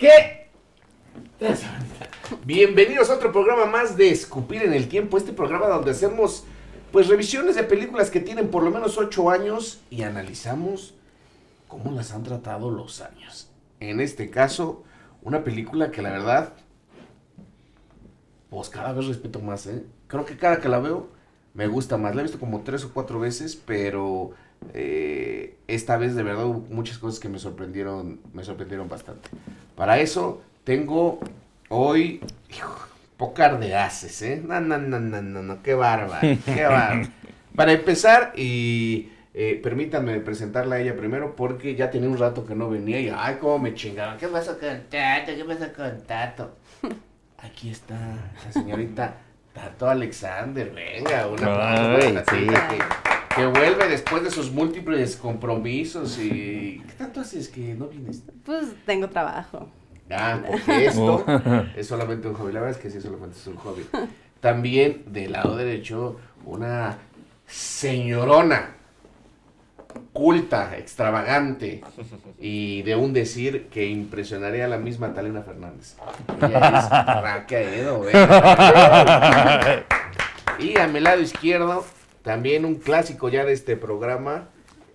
¿Qué? Bienvenidos a otro programa más de Escupir en el Tiempo, este programa donde hacemos pues revisiones de películas que tienen por lo menos 8 años y analizamos cómo las han tratado los años. En este caso, una película que la verdad, pues cada vez respeto más, ¿eh? Creo que cada que la veo me gusta más. La he visto como 3 o 4 veces, pero eh, esta vez de verdad muchas cosas que me sorprendieron, me sorprendieron bastante. Para eso tengo hoy pocar de haces, ¿eh? No, no, no, no, no, qué barba, qué Para empezar, y eh, permítanme presentarla a ella primero porque ya tenía un rato que no venía y, ay, cómo me chingaron. ¿qué pasó con Tato? ¿Qué pasó con Tato? Aquí está la señorita Tato Alexander, venga, una la que vuelve después de sus múltiples compromisos y... ¿Qué tanto haces que no vienes? Pues tengo trabajo. Ah, porque esto oh. es solamente un hobby. La verdad es que sí, solamente es un hobby. También del lado derecho, una señorona culta, extravagante y de un decir que impresionaría a la misma Talena Fernández. Ella es ¿eh? Y a mi lado izquierdo, también un clásico ya de este programa,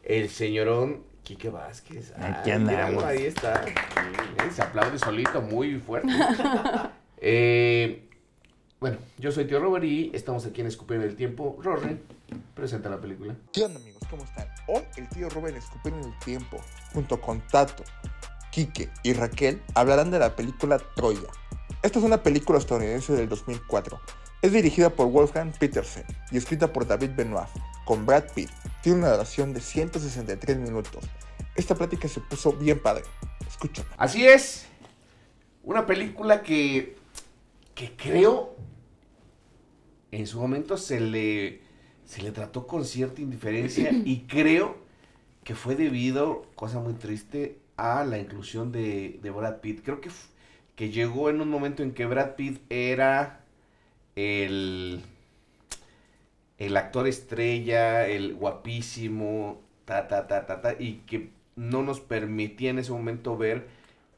el señorón Quique Vázquez. Aquí andamos. ahí está. se aplaude solito, muy fuerte. Eh, bueno, yo soy Tío Robert y estamos aquí en Escupir el Tiempo. Rory, presenta la película. ¿Qué onda, amigos? ¿Cómo están? Hoy el Tío Robert en el Tiempo, junto con Tato, Quique y Raquel, hablarán de la película Troya. Esta es una película estadounidense del 2004 es dirigida por Wolfgang Petersen y escrita por David Benoit, con Brad Pitt. Tiene una duración de 163 minutos. Esta plática se puso bien padre. Escúchame. Así es. Una película que, que creo en su momento se le, se le trató con cierta indiferencia y creo que fue debido, cosa muy triste, a la inclusión de, de Brad Pitt. Creo que, que llegó en un momento en que Brad Pitt era el, actor estrella, el guapísimo, ta, ta, ta, ta, y que no nos permitía en ese momento ver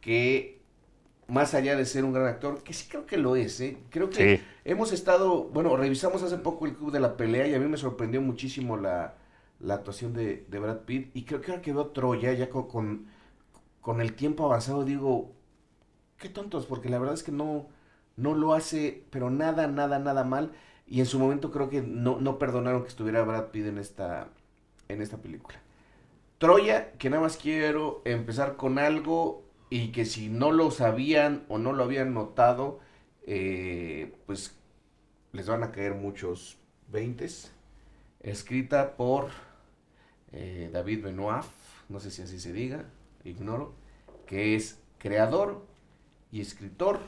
que más allá de ser un gran actor, que sí creo que lo es, ¿eh? creo que hemos estado, bueno, revisamos hace poco el Club de la Pelea y a mí me sorprendió muchísimo la, actuación de, Brad Pitt y creo que ahora quedó Troya ya con, con el tiempo avanzado digo, qué tontos, porque la verdad es que no, no lo hace, pero nada, nada, nada mal. Y en su momento creo que no, perdonaron que estuviera Brad Pitt en esta, en esta película. Troya, que nada más quiero empezar con algo y que si no lo sabían o no lo habían notado, eh, pues les van a caer muchos veintes. Escrita por eh, David Benoit, no sé si así se diga, ignoro, que es creador y escritor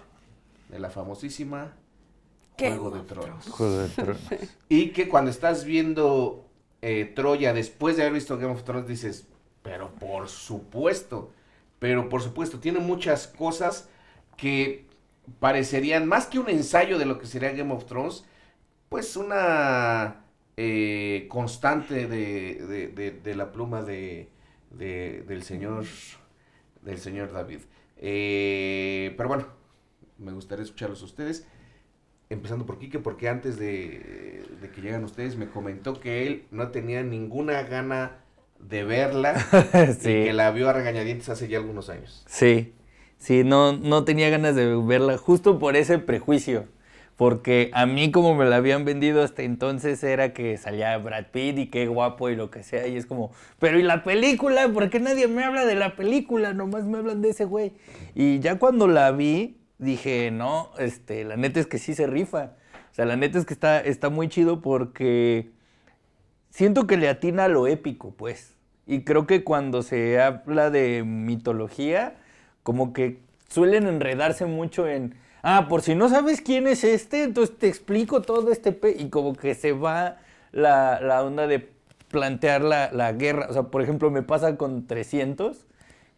de la famosísima Juego de Tronos. y que cuando estás viendo eh, Troya después de haber visto Game of Thrones dices, pero por supuesto, pero por supuesto, tiene muchas cosas que parecerían, más que un ensayo de lo que sería Game of Thrones, pues una eh, constante de, la pluma de, del señor del señor David. Eh, pero bueno, me gustaría escucharlos a ustedes. Empezando por Quique, porque antes de, que llegan ustedes me comentó que él no tenía ninguna gana de verla que la vio a regañadientes hace ya algunos años. Sí, sí, no, no tenía ganas de verla justo por ese prejuicio. Porque a mí como me la habían vendido hasta entonces era que salía Brad Pitt y qué guapo y lo que sea. Y es como, pero ¿y la película? ¿Por qué nadie me habla de la película? Nomás me hablan de ese güey. Y ya cuando la vi, dije, no, este, la neta es que sí se rifa. O sea, la neta es que está, está muy chido porque siento que le atina lo épico, pues. Y creo que cuando se habla de mitología, como que suelen enredarse mucho en, ah, por si no sabes quién es este, entonces te explico todo este... Pe y como que se va la, onda de plantear la, la, guerra. O sea, por ejemplo, me pasa con 300,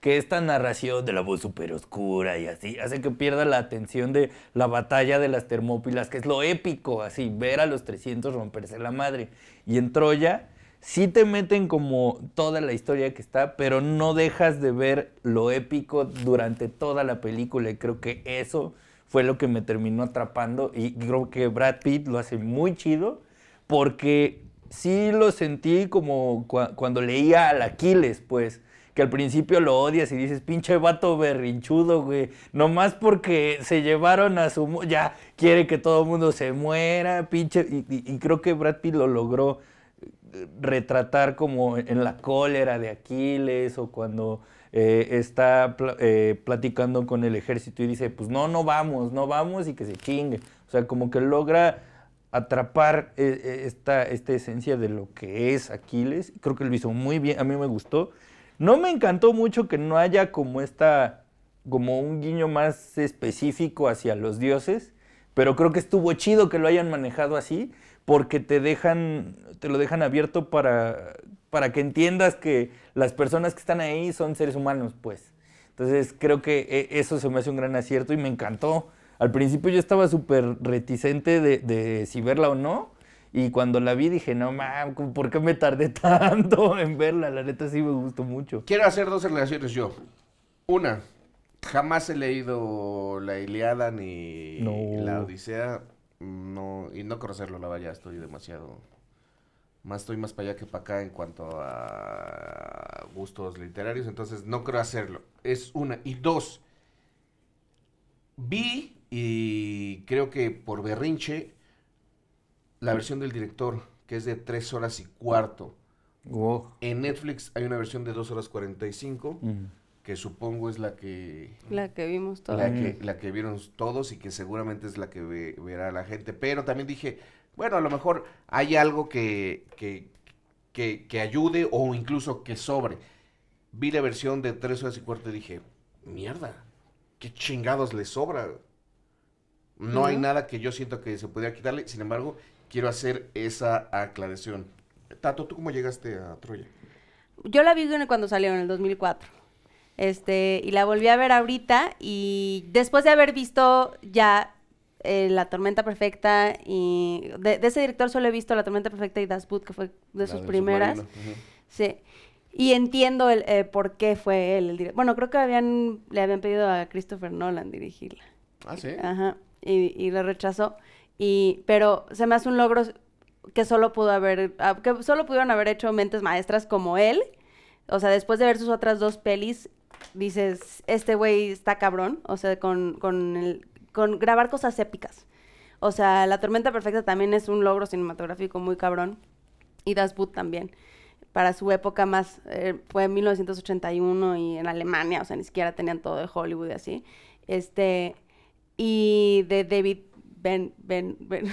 que esta narración de la voz súper oscura y así hace que pierda la atención de la batalla de las Termópilas, que es lo épico, así, ver a los 300 romperse la madre. Y en Troya sí te meten como toda la historia que está, pero no dejas de ver lo épico durante toda la película y creo que eso fue lo que me terminó atrapando y creo que Brad Pitt lo hace muy chido porque sí lo sentí como cuando leía al Aquiles, pues que al principio lo odias y dices, pinche vato berrinchudo, güey. Nomás porque se llevaron a su... Ya quiere que todo el mundo se muera, pinche... Y, creo que Brad Pitt lo logró eh, retratar como en la cólera de Aquiles o cuando eh, está eh, platicando con el ejército y dice, pues no, no vamos, no vamos y que se chingue. O sea, como que logra atrapar esta, esta esencia de lo que es Aquiles. Creo que lo hizo muy bien, a mí me gustó. No me encantó mucho que no haya como esta, como un guiño más específico hacia los dioses, pero creo que estuvo chido que lo hayan manejado así, porque te dejan, te lo dejan abierto para, que entiendas que las personas que están ahí son seres humanos, pues. Entonces creo que e, eso se me hace un gran acierto y me encantó. Al principio yo estaba súper reticente de, de si verla o no, y cuando la vi dije, no mames, ¿por qué me tardé tanto en verla? La neta sí me gustó mucho. Quiero hacer dos relaciones yo. Una, jamás he leído la Iliada ni la Odisea. No, y no hacerlo, la vaya, estoy demasiado. Más estoy más para allá que para acá en cuanto a gustos literarios, entonces no creo hacerlo. Es una. Y dos, vi y creo que por berrinche la versión del director, que es de tres horas y cuarto. En Netflix hay una versión de 2 horas 45, y cinco, que supongo es la que... La que vimos todos. La, que, vieron todos y que seguramente es la que verá la gente. Pero también dije, bueno, a lo mejor hay algo que, que, que, ayude o incluso que sobre. Vi la versión de tres horas y cuarto y dije, mierda, qué chingados le sobra. No hay nada que yo siento que se pudiera quitarle. Sin embargo, quiero hacer esa aclaración. Tato, ¿tú cómo llegaste a Troya? Yo la vi cuando salió en el 2004. Este, y la volví a ver ahorita y después de haber visto ya eh, La Tormenta Perfecta y de, ese director solo he visto La Tormenta Perfecta y Das Boot, que fue de sus primeras. Sí. Y entiendo el, eh, por qué fue él el director. Bueno, creo que habían, le habían pedido a Christopher Nolan dirigirla. Ah, sí. Ajá. Y, y lo rechazó pero se me hace un logro que solo pudo haber, ah, que solo pudieron haber hecho mentes maestras como él. O sea, después de ver sus otras dos pelis, dices, este güey está cabrón. O sea, con, con grabar cosas épicas. O sea, La Tormenta Perfecta también es un logro cinematográfico muy cabrón. Y Das Boot también. Para su época más, eh, fue en 1981 y en Alemania, o sea, ni siquiera tenían todo de Hollywood y así. Este, y de David Ben, Ben, Ben,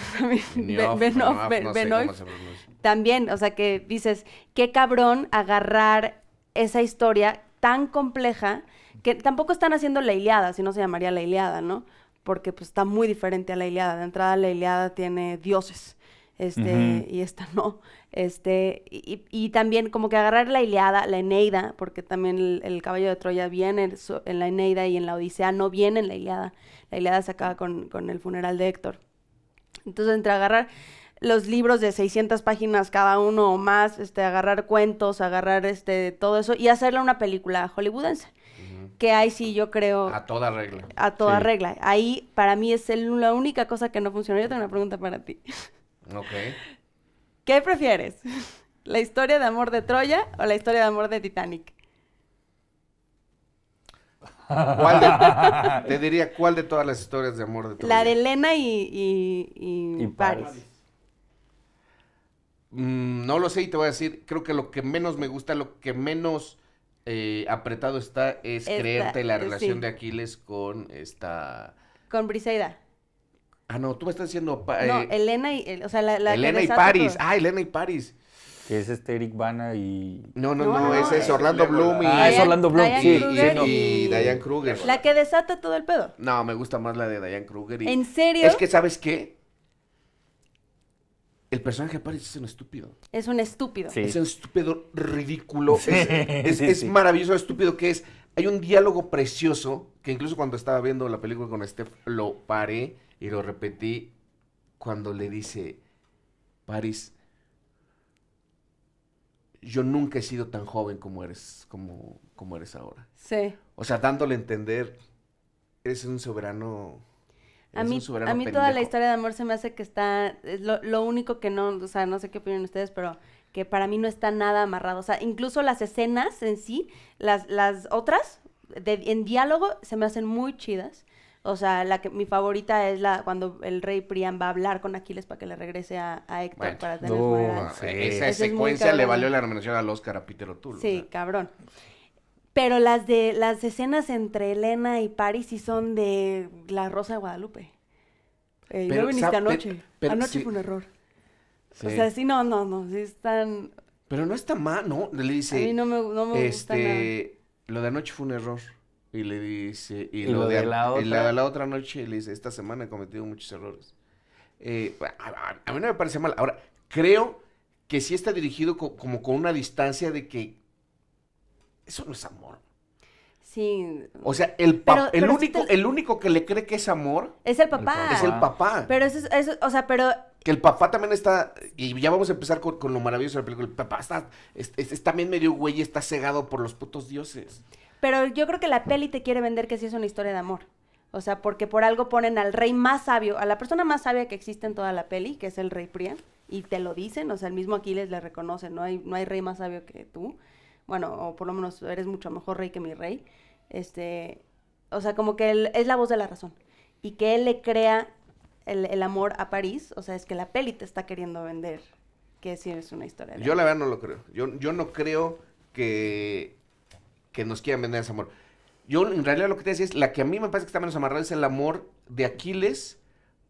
ben, también, o sea que dices, qué cabrón agarrar esa historia tan compleja, que tampoco están haciendo la Iliada, si no se llamaría la Iliada, ¿no? Porque pues está muy diferente a la Iliada, de entrada la Iliada tiene dioses, este, este, y esta no. Este, y, también como que agarrar la Iliada, la Eneida, porque también el, caballo de Troya viene en, la Eneida y en la Odisea no viene en la Iliada. La Iliada se acaba con, el funeral de Héctor. Entonces, entre agarrar los libros de 600 páginas cada uno o más, este, agarrar cuentos, agarrar este, todo eso y hacerle una película hollywoodense. Que ahí sí yo creo... A toda regla. A toda regla. Ahí para mí es la única cosa que no funciona. Yo tengo una pregunta para ti. ¿Qué prefieres? ¿La historia de amor de Troya o la historia de amor de Titanic? te diría cuál de todas las historias de amor de Troya? La de Elena y, Paris. Mm, no lo sé y te voy a decir, creo que lo que menos me gusta, lo que menos eh, apretado está es creerte la relación de Aquiles con esta... Con Briseida. Ah, no, tú me estás diciendo. no, eh, Elena y. o sea, la, la Elena y Paris. Ah, Elena y Paris. Que es este Eric Bana y. No, no, no, ese es, Orlando Bloom y. Ah, es Orlando Bloom, sí. y, Diane Kruger. La que desata todo el pedo. No, me gusta más la de Diane Kruger. Y... ¿En serio? Es que, ¿sabes qué? El personaje de Paris es un estúpido. Es un estúpido. Es un estúpido ridículo. Es, es maravilloso, estúpido que es. Hay un diálogo precioso que incluso cuando estaba viendo la película con Steph lo paré y lo repetí cuando le dice, París, yo nunca he sido tan joven como eres, como, como eres ahora. Sí. O sea, dándole a entender, eres un soberano. a mí, a mí toda la historia de amor se me hace que está, lo, único que no, o sea, no sé qué opinan ustedes, pero que para mí no está nada amarrado. O sea, incluso las escenas en sí, las, las otras, en diálogo, se me hacen muy chidas. O sea, la que, mi favorita es la cuando el rey Priam va a hablar con Aquiles para que le regrese a, Héctor para tener Esa secuencia le valió la nominación al Oscar a Peter O'Toole. Sí, cabrón. Pero las de las escenas entre Elena y Paris sí son de La Rosa de Guadalupe. Eh, pero, viniste anoche. anoche fue un error. O sea, sí, no, no, no. Sí están. Pero no está mal, ¿no? Le dice. A no me, no me gusta este, nada. Lo de anoche fue un error. Y le dice, y, lo, de, la, otra? La, la, otra noche, le dice, esta semana he cometido muchos errores. Eh, a, mí no me parece mal. Ahora, creo que sí está dirigido como con una distancia de que eso no es amor. Sí. O sea, el, el único, el único que le cree que es amor. Es el papá. Es el papá. Pero eso, es, o sea, pero. Que el papá también está, y ya vamos a empezar con, lo maravilloso de la película, el papá está, es, también medio güey y está cegado por los putos dioses. Pero yo creo que la peli te quiere vender que sí es una historia de amor. O sea, porque por algo ponen al rey más sabio, a la persona más sabia que existe en toda la peli, que es el rey Priam, y te lo dicen, o sea, el mismo Aquiles le reconoce, no hay, no hay rey más sabio que tú. Bueno, o por lo menos eres mucho mejor rey que mi rey. Este, o sea, como que él, es la voz de la razón. Y que él le crea el, amor a París, o sea, es que la peli te está queriendo vender, que sí es una historia. De amor. yo la verdad no lo creo. yo no creo que que nos quieran vender ese amor. Yo en realidad lo que te decía es, la que a mí me parece que está menos amarrada es el amor de Aquiles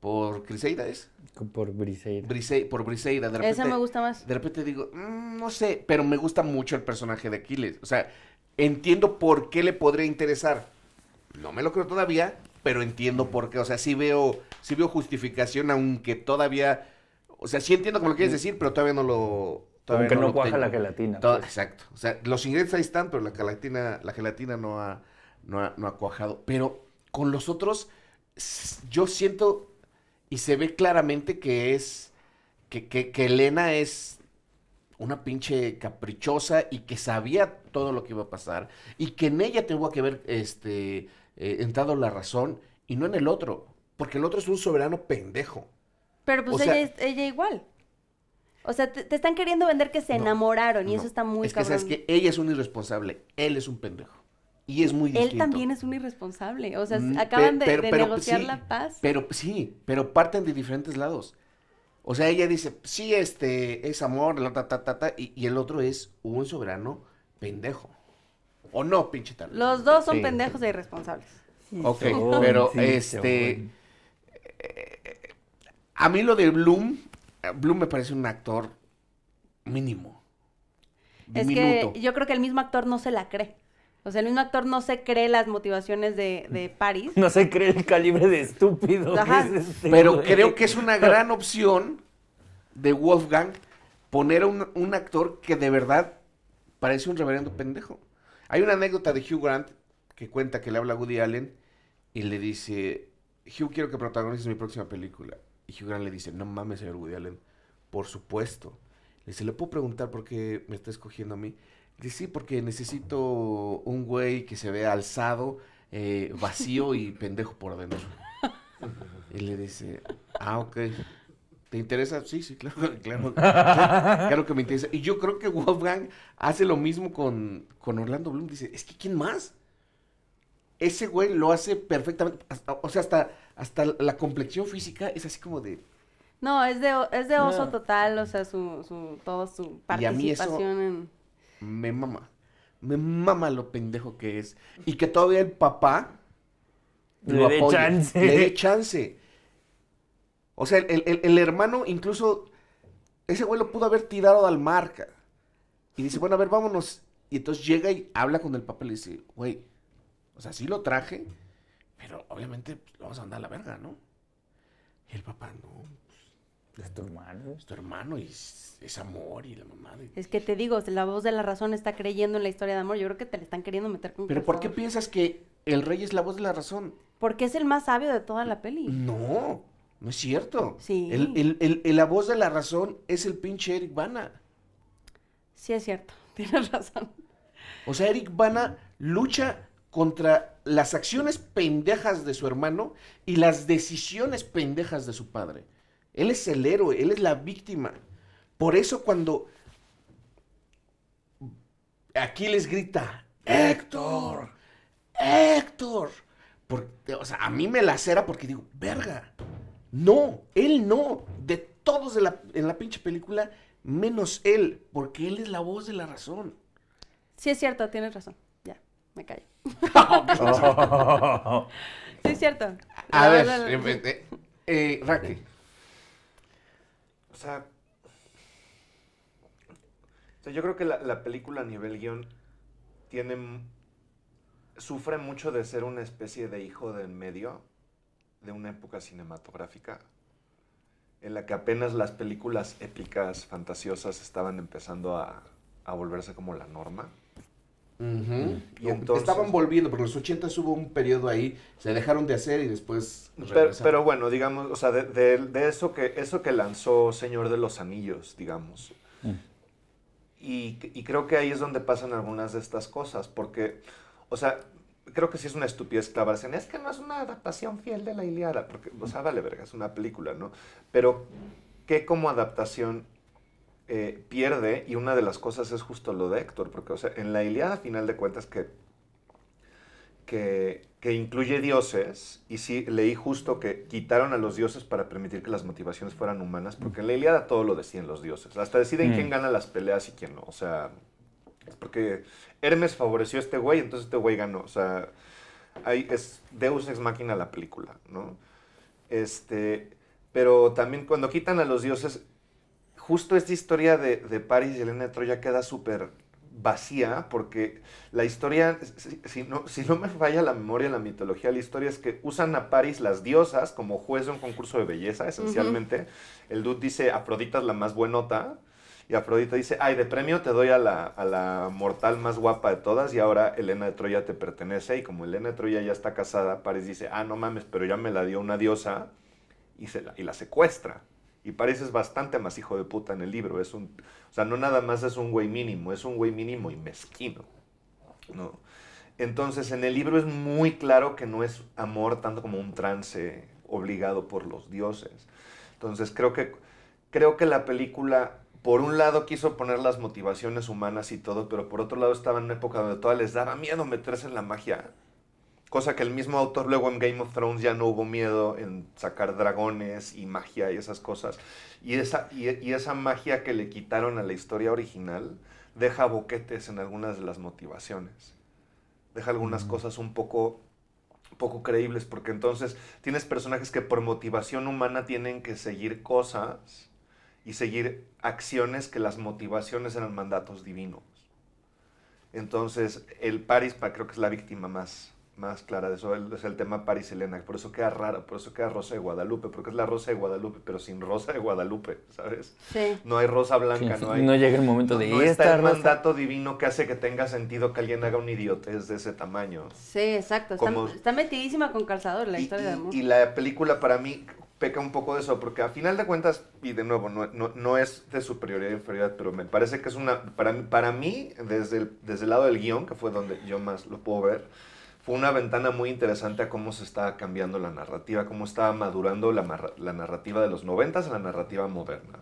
por Criseida, ¿es? Por Briseida. por Briseida, de repente. Esa me gusta más. De repente digo, mm, no sé, pero me gusta mucho el personaje de Aquiles. O sea, entiendo por qué le podría interesar. No me lo creo todavía, pero entiendo por qué. O sea, sí veo, sí veo justificación, aunque todavía. O sea, sí entiendo como lo quieres mm. decir, pero todavía no lo, no, cuaja la gelatina. Pues. Exacto. O sea, los ingredientes ahí están, pero la gelatina, la gelatina no, ha, no, ha, cuajado. Pero con los otros, yo siento y se ve claramente que es. que, Elena es una pinche caprichosa y que sabía todo lo que iba a pasar y que en ella tengo que haber este, eh, entrado la razón y no en el otro, porque el otro es un soberano pendejo. Pero pues ella igual. O sea, te, están queriendo vender que se enamoraron y eso está muy es cabrón. Es que sabes que ella es un irresponsable, él es un pendejo. Y es muy distinto. Él también es un irresponsable. O sea, mm, acaban de, negociar la paz. Pero sí, pero parten de diferentes lados. O sea, ella dice, sí, este, es amor, la ta, ta, ta, y, el otro es un soberano pendejo. O no, pinche tal. Los dos son pendejos e irresponsables. ok, oh, pero este. Eh, a mí lo de Bloom Bloom me parece un actor mínimo. Es que yo creo que el mismo actor no se la cree. O sea, el mismo actor no se cree las motivaciones de, Paris. No se cree el calibre de estúpido. Este Pero creo que es una gran opción de Wolfgang poner a un, un, actor que de verdad parece un reverendo pendejo. Hay una anécdota de Hugh Grant que cuenta que le habla a Woody Allen y le dice, Hugh, quiero que protagonices mi próxima película. Y Hugh Grant le dice, no mames, señor Woody Allen, por supuesto. Le dice, ¿le puedo preguntar por qué me está escogiendo a mí? Dice, sí, porque necesito un güey que se vea alzado, eh, vacío y pendejo por dentro. y le dice, ah, ok. ¿Te interesa? Sí, sí, claro, claro, claro, que me interesa. Y yo creo que Wolfgang hace lo mismo con, con Orlando Bloom. Dice, es que ¿quién más? ese güey lo hace perfectamente. o sea, hasta, hasta la complexión física es así como de. No, es de, es de oso ah. total, o sea, su, su, todo su participación en. Me mama. Me mama lo pendejo que es. Y que todavía el papá. Le dé chance. Le dé chance. O sea, el, el, hermano incluso. Ese güey lo pudo haber tirado al marca. Y dice, bueno, a ver, vámonos. Y entonces llega y habla con el papá y le dice, güey, o sea, sí lo traje, pero obviamente pues, vamos a andar a la verga, ¿no? el papá, no. Pues, es tu hermano. Es tu hermano y es, amor y la mamá. Es que te digo, la voz de la razón está creyendo en la historia de amor. Yo creo que te le están queriendo meter con Pero ¿por qué piensas que el rey es la voz de la razón? Porque es el más sabio de toda la peli. No, no es cierto. Sí. la voz de la razón es el pinche Eric Bana. Sí, es cierto. Tienes razón. O sea, Eric Bana lucha contra las acciones pendejas de su hermano y las decisiones pendejas de su padre. Él es el héroe, él es la víctima. Por eso cuando aquí les grita, Héctor, Héctor, porque, a mí me lacera porque digo, verga, no, él no, de todos en la pinche película, menos él, porque él es la voz de la razón. Sí, es cierto, tienes razón, ya, me callo. sí, es cierto. A ver, Raquel. O sea, yo creo que la, la película a nivel guión tiene, sufre mucho de ser una especie de hijo del medio de una época cinematográfica en la que apenas las películas épicas, fantasiosas, estaban empezando a, a volverse como la norma. Mm. Y Estaban volviendo, porque en los 80 hubo un periodo ahí, se dejaron de hacer y después... Pero, bueno, digamos, o sea, de, eso, que, eso que lanzó Señor de los Anillos, digamos. Mm. Y, creo que ahí es donde pasan algunas de estas cosas, porque, o sea, creo que sí es una estupidez clavarse en, es que no es una adaptación fiel de la Iliada, porque, o sea, vale verga, es una película, ¿no? Pero, ¿qué como adaptación eh, pierde, y una de las cosas es justo lo de Héctor, porque o sea, en la Iliada, al final de cuentas, que, que, incluye dioses, y sí leí justo que quitaron a los dioses para permitir que las motivaciones fueran humanas, porque en la Iliada todo lo decían los dioses, hasta deciden mm. quién gana las peleas y quién no, o sea, es porque Hermes favoreció a este güey, entonces este güey ganó, o sea, ahí es Deus ex máquina la película, ¿no? Este, pero también cuando quitan a los dioses, justo esta historia de, de París y Elena de Troya queda súper vacía, porque la historia, si, no, me falla la memoria, la mitología, la historia es que usan a París las diosas como juez de un concurso de belleza, esencialmente. El dude dice, Afrodita es la más buenota, y Afrodita dice, ay, de premio te doy a la, mortal más guapa de todas, y ahora Elena de Troya te pertenece, y como Elena de Troya ya está casada, París dice, ah, no mames, pero ya me la dio una diosa, y, se y la secuestra. Y pareces bastante más hijo de puta en el libro. Es un, o sea, no nada más es un güey mínimo, es un güey mínimo y mezquino. ¿no? Entonces, en el libro es muy claro que no es amor tanto como un trance obligado por los dioses. Entonces, creo que, creo que la película, por un lado, quiso poner las motivaciones humanas y todo, pero por otro lado, estaba en una época donde todas les daba miedo meterse en la magia Cosa que el mismo autor luego en Game of Thrones ya no hubo miedo en sacar dragones y magia y esas cosas. Y esa, y, esa magia que le quitaron a la historia original deja boquetes en algunas de las motivaciones. Deja algunas mm. cosas un poco, poco creíbles porque entonces tienes personajes que por motivación humana tienen que seguir cosas y seguir acciones que las motivaciones eran mandatos divinos. Entonces el Paris creo que es la víctima más más clara de eso, es el tema Elena por eso queda raro, por eso queda Rosa de Guadalupe, porque es la Rosa de Guadalupe, pero sin Rosa de Guadalupe, ¿sabes? No hay Rosa Blanca, no hay... No llega el momento de... y está el mandato divino que hace que tenga sentido que alguien haga un idiotez de ese tamaño. Sí, exacto, está, metidísima con calzador la historia de amor. Y la película para mí peca un poco de eso, porque a final de cuentas, y de nuevo, no, es de superioridad e inferioridad, pero me parece que es una, para, para mí, desde el, desde el lado del guión, que fue donde yo más lo puedo ver, fue una ventana muy interesante a cómo se está cambiando la narrativa, cómo está madurando la, narrativa de los noventas a la narrativa moderna,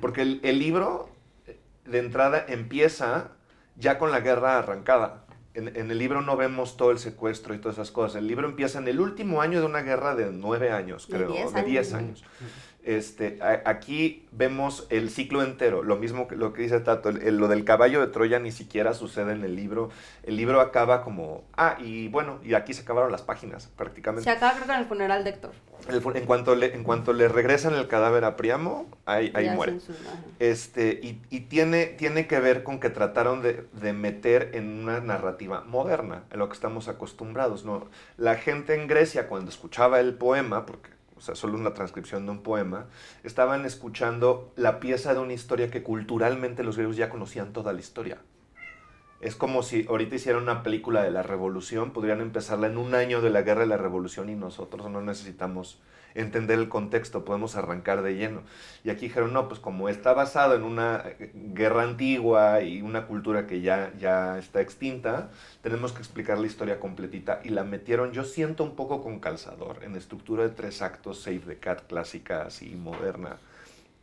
Porque el, libro eh, de entrada empieza ya con la guerra arrancada. En, el libro no vemos todo el secuestro y todas esas cosas. El libro empieza en el último año de una guerra de nueve años, creo, de De diez años. Este, aquí vemos el ciclo entero, lo mismo que lo que dice Tato, lo del caballo de Troya ni siquiera sucede en el libro, el libro acaba como, ah, y bueno, y aquí se acabaron las páginas prácticamente. Se acaba creo en el funeral de Héctor. en, cuanto le, en cuanto le regresan el cadáver a Priamo, ahí, muere. Este, y, tiene, tiene que ver con que trataron de, meter en una narrativa moderna, en lo que estamos acostumbrados. ¿no? La gente en Grecia cuando escuchaba el poema, porque o sea, solo una transcripción de un poema, estaban escuchando la pieza de una historia que culturalmente los griegos ya conocían toda la historia. Es como si ahorita hicieran una película de la revolución, podrían empezarla en un año de la guerra de la revolución y nosotros no necesitamos entender el contexto, podemos arrancar de lleno. Y aquí dijeron, no, pues como está basado en una eh, guerra antigua y una cultura que ya, ya está extinta, tenemos que explicar la historia completita y la metieron, yo siento un poco con calzador, en estructura de tres actos, Save the Cat clásica, así moderna.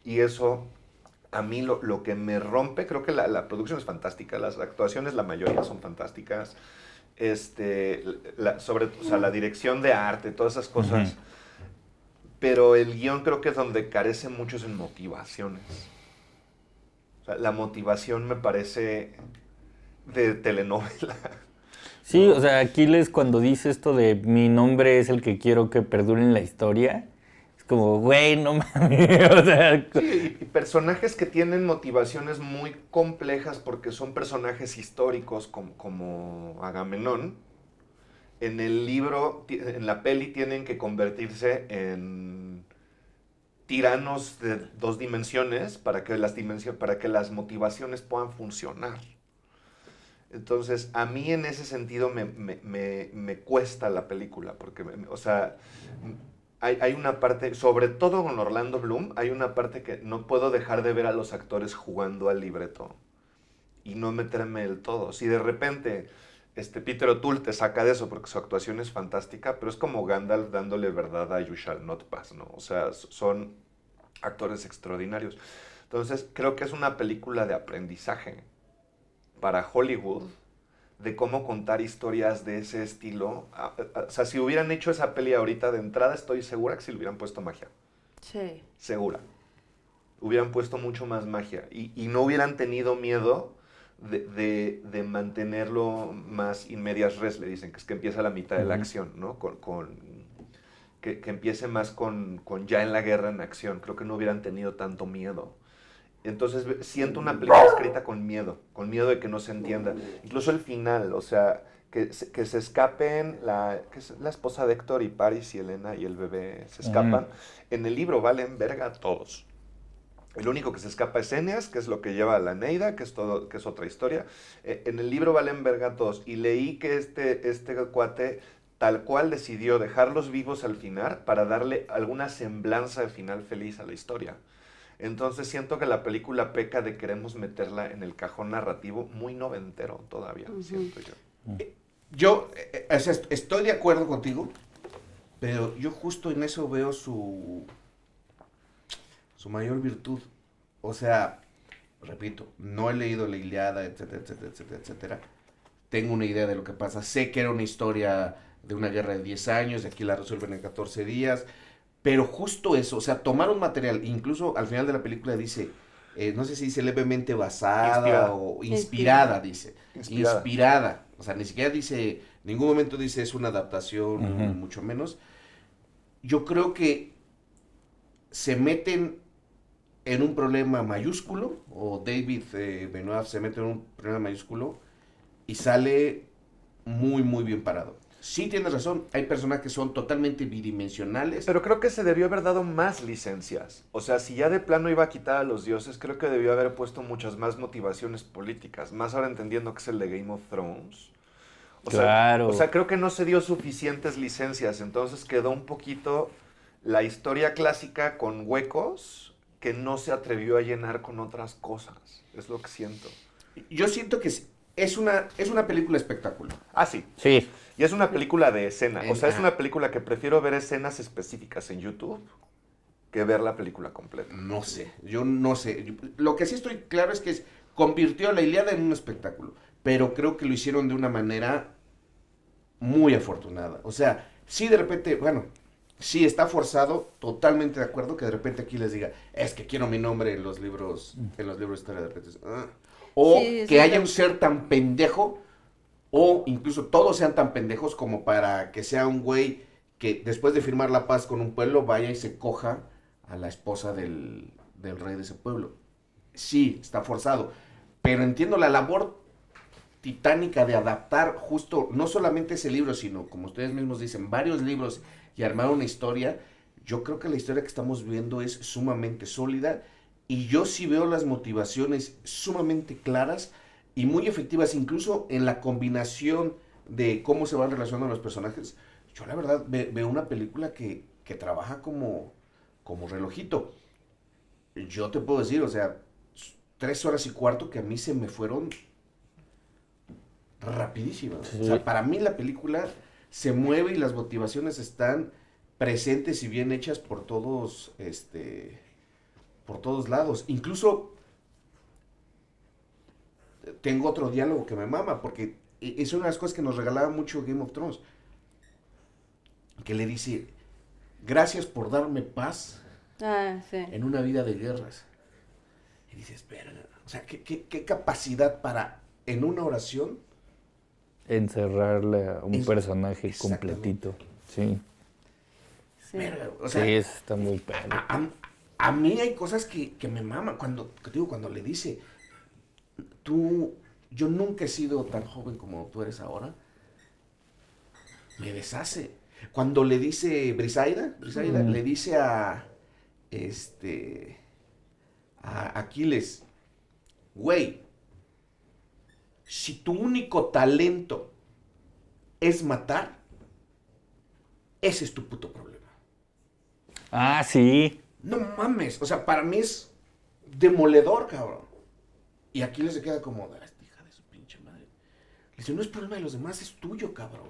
Y eso a mí lo, que me rompe, creo que la, producción es fantástica, las actuaciones la mayoría son fantásticas, este, la, sobre, o sea, la dirección de arte, todas esas cosas. Pero el guión creo que es donde carece mucho en motivaciones. la motivación me parece de telenovela. Sí, o sea, Aquiles cuando dice esto de mi nombre es el que quiero que perdure en la historia, es como, güey, no mames. y personajes que tienen motivaciones muy complejas porque son personajes históricos como, como Agamenón, en el libro, en la peli tienen que convertirse en tiranos de dos dimensiones para que las, para que las motivaciones puedan funcionar. Entonces, a mí en ese sentido me, cuesta la película, porque, o sea, hay, hay, una parte, sobre todo con Orlando Bloom, hay una parte que no puedo dejar de ver a los actores jugando al libreto y no meterme del todo. Si de repente este Peter O'Toole te saca de eso porque su actuación es fantástica, pero es como Gandalf dándole verdad a You Shall Not Pass, ¿no? O sea, son actores extraordinarios. Entonces, creo que es una película de aprendizaje para Hollywood de cómo contar historias de ese estilo. O sea, si hubieran hecho esa peli ahorita de entrada, estoy segura que si le hubieran puesto magia. Sí. Segura. Hubieran puesto mucho más magia y no hubieran tenido miedo de, mantenerlo más in medias res, le dicen, que es que empieza la mitad de la acción, ¿no? Con, con que, empiece más con, ya en la guerra en acción. Creo que no hubieran tenido tanto miedo. Entonces siento una película escrita con miedo, con miedo de que no se entienda. Incluso el final, o sea, que, que se escapen, la, la esposa de Héctor y Paris y Elena y el bebé se escapan. En el libro valen verga todos. El único que se escapa es Eneas, que es lo que lleva a la Neida, que es, todo, que es otra historia. Eh, en el libro valen verga Y leí que este, este cuate tal cual decidió dejarlos vivos al final para darle alguna semblanza de final feliz a la historia. Entonces siento que la película peca de queremos meterla en el cajón narrativo muy noventero todavía, siento yo. Mm. Eh, yo eh, estoy de acuerdo contigo, pero yo justo en eso veo su su mayor virtud. O sea, repito, no he leído la Iliada, etcétera, etcétera, etcétera, etcétera. Tengo una idea de lo que pasa. Sé que era una historia de una guerra de 10 años, de aquí la resuelven en 14 días. Pero justo eso, o sea, tomar un material, incluso al final de la película dice, eh, no sé si dice levemente basada o inspirada, dice. Inspirada. O sea, ni siquiera dice, en ningún momento dice es una adaptación, mucho menos. Yo creo que se meten en un problema mayúsculo, o David eh, Benoit se mete en un problema mayúsculo y sale muy, muy bien parado. Sí tienes razón, hay personas que son totalmente bidimensionales. Pero creo que se debió haber dado más licencias. O sea, si ya de plano iba a quitar a los dioses, creo que debió haber puesto muchas más motivaciones políticas. Más ahora entendiendo que es el de Game of Thrones. claro. o sea, creo que no se dio suficientes licencias. Entonces quedó un poquito la historia clásica con huecos que no se atrevió a llenar con otras cosas. Es lo que siento. Yo siento que es una, es una película espectáculo. Ah, sí. Sí. Y es una película de escena. O sea, es una película que prefiero ver escenas específicas en YouTube que ver la película completa. No sé, yo no sé. Lo que sí estoy claro es que convirtió la Iliada en un espectáculo, pero creo que lo hicieron de una manera muy afortunada. O sea, sí de repente, bueno, sí está forzado, totalmente de acuerdo que de repente aquí les diga, es que quiero mi nombre en los libros, en los libros de historia de repente. Ah. O que haya un ser tan pendejo, o incluso todos sean tan pendejos como para que sea un güey que después de firmar la paz con un pueblo vaya y se coja a la esposa del, del rey de ese pueblo. Sí, está forzado. Pero entiendo la labor titánica de adaptar justo, no solamente ese libro, sino como ustedes mismos dicen, varios libros y armar una historia. Yo creo que la historia que estamos viendo es sumamente sólida y yo sí veo las motivaciones sumamente claras y muy efectivas, incluso en la combinación de cómo se van relacionando los personajes. Yo la verdad veo una película que, trabaja como, como relojito. Yo te puedo decir, o sea, tres horas y cuarto que a mí se me fueron rapidísimas. O sea, para mí la película se mueve y las motivaciones están presentes y bien hechas por todos, este, por todos lados. Incluso tengo otro diálogo que me mama, porque e-, es una de las cosas que nos regalaba mucho Game of Thrones, que le dice, gracias por darme paz ah, en una vida de guerras. Y dice, espera, o sea, ¿qué, qué capacidad para, en una oración, encerrarle a un personaje completito. Sí. Sí, o sí está muy A, mí hay cosas que, me maman. Cuando, digo, cuando le dice, tú, yo nunca he sido tan joven como tú eres ahora, me deshace. Cuando le dice Brisaida, Brisaida le dice a, este, a Aquiles, güey, si tu único talento es matar, ese es tu puto problema. Ah, sí. No mames, o sea, para mí es demoledor, cabrón. Y aquí le se queda como, hija de su pinche madre. Le dice, no es problema de los demás, es tuyo, cabrón.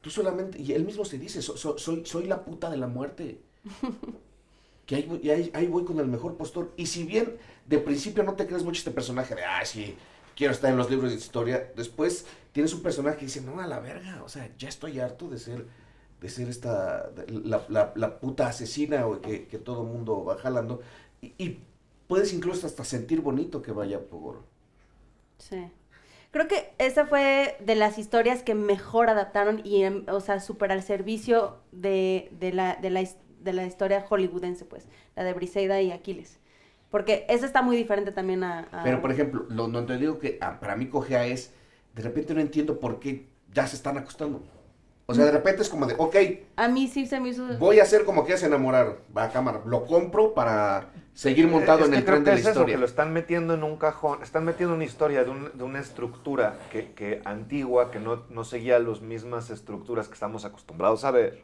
Tú solamente, y él mismo se dice, soy, soy la puta de la muerte. que ahí, ahí, voy con el mejor postor. Y si bien de principio no te crees mucho este personaje de, ah, sí, quiero estar en los libros de historia. Después tienes un personaje que dice, no, a la verga, o sea, ya estoy harto de ser, de ser esta, la, puta asesina o que, que, todo mundo va jalando. Y, puedes incluso hasta sentir bonito que vaya por... Sí. Creo que esa fue de las historias que mejor adaptaron y, em, o sea, super al servicio de, la, de la historia hollywoodense, pues, la de Briseida y Aquiles. Porque eso está muy diferente también a... Pero, por ejemplo, lo, no te digo que ah, para mí cogea es, de repente no entiendo por qué ya se están acostando. O sea, de mm. repente es como de, ok. A mí sí se me hizo... Voy a hacer como que hace enamorar Va a cámara. Lo compro para seguir eh, montado en el tren de es la historia. que lo están metiendo en un cajón. Están metiendo una historia de, una estructura que, que antigua, que no, no seguía las mismas estructuras que estamos acostumbrados a ver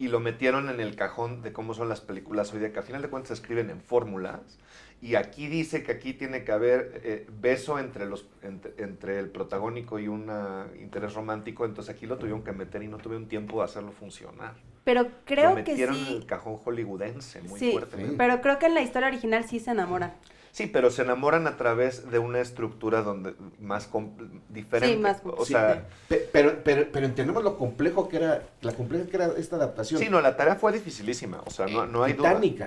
y lo metieron en el cajón de cómo son las películas hoy día, que al final de cuentas se escriben en fórmulas. Y aquí dice que aquí tiene que haber eh, beso entre, los, entre, el protagónico y un interés romántico, entonces aquí lo tuvieron que meter y no tuvieron tiempo de hacerlo funcionar. Pero creo lo que sí. en el cajón hollywoodense muy sí, Pero creo que en la historia original sí se enamora Sí, pero se enamoran a través de una estructura donde más diferente. Sí, más o sea, pero, pero, pero, entendemos lo complejo que era, la compleja que era esta adaptación. Sí, no, la tarea fue dificilísima, o sea, no, hay duda. Sí,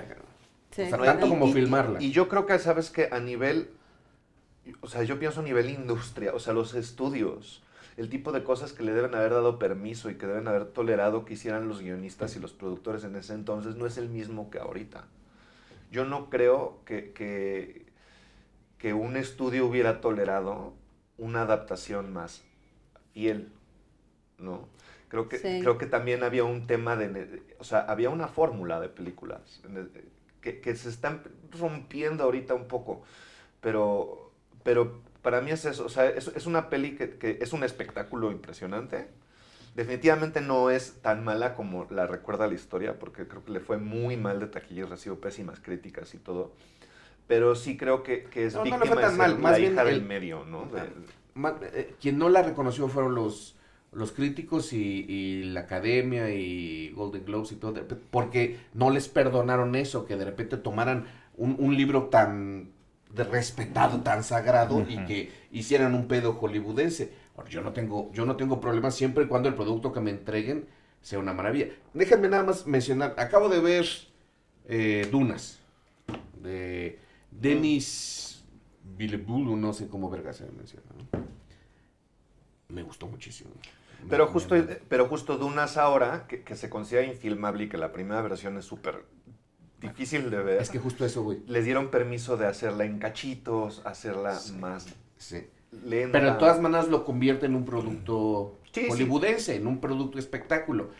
o sea, tanto como filmarla. Y, yo creo que, sabes que a nivel, o sea, yo pienso a nivel industria, o sea, los estudios, el tipo de cosas que le deben haber dado permiso y que deben haber tolerado que hicieran los guionistas y los productores en ese entonces no es el mismo que ahorita yo no creo que, que, un estudio hubiera tolerado una adaptación más fiel, ¿no? Creo que, creo que también había un tema de, o sea, había una fórmula de películas que, se están rompiendo ahorita un poco, pero, pero para mí es eso, o sea, es, una peli que es un espectáculo impresionante, Definitivamente no es tan mala como la recuerda la historia, porque creo que le fue muy mal de taquilla, recibió pésimas críticas y todo. Pero sí creo que, es no, víctima no Más bien el, del medio, ¿no? Eh, quien no la reconoció fueron los, los críticos y, la academia y Golden Globes y todo, porque no les perdonaron eso, que de repente tomaran un, libro tan respetado, tan sagrado y que hicieran un pedo hollywoodense yo no tengo, yo no tengo problemas siempre y cuando el producto que me entreguen sea una maravilla. Déjenme nada más mencionar, acabo de ver eh, Dunas de Denis Bilebulu, no sé cómo verga se menciona. Me gustó muchísimo. Pero justo, pero justo Dunas ahora, que, se considera infilmable y que la primera versión es súper difícil de ver. Es que justo eso, güey. Les dieron permiso de hacerla en cachitos, hacerla más... Sí. Pero de todas maneras lo convierte en un producto hollywoodense, en un producto espectáculo.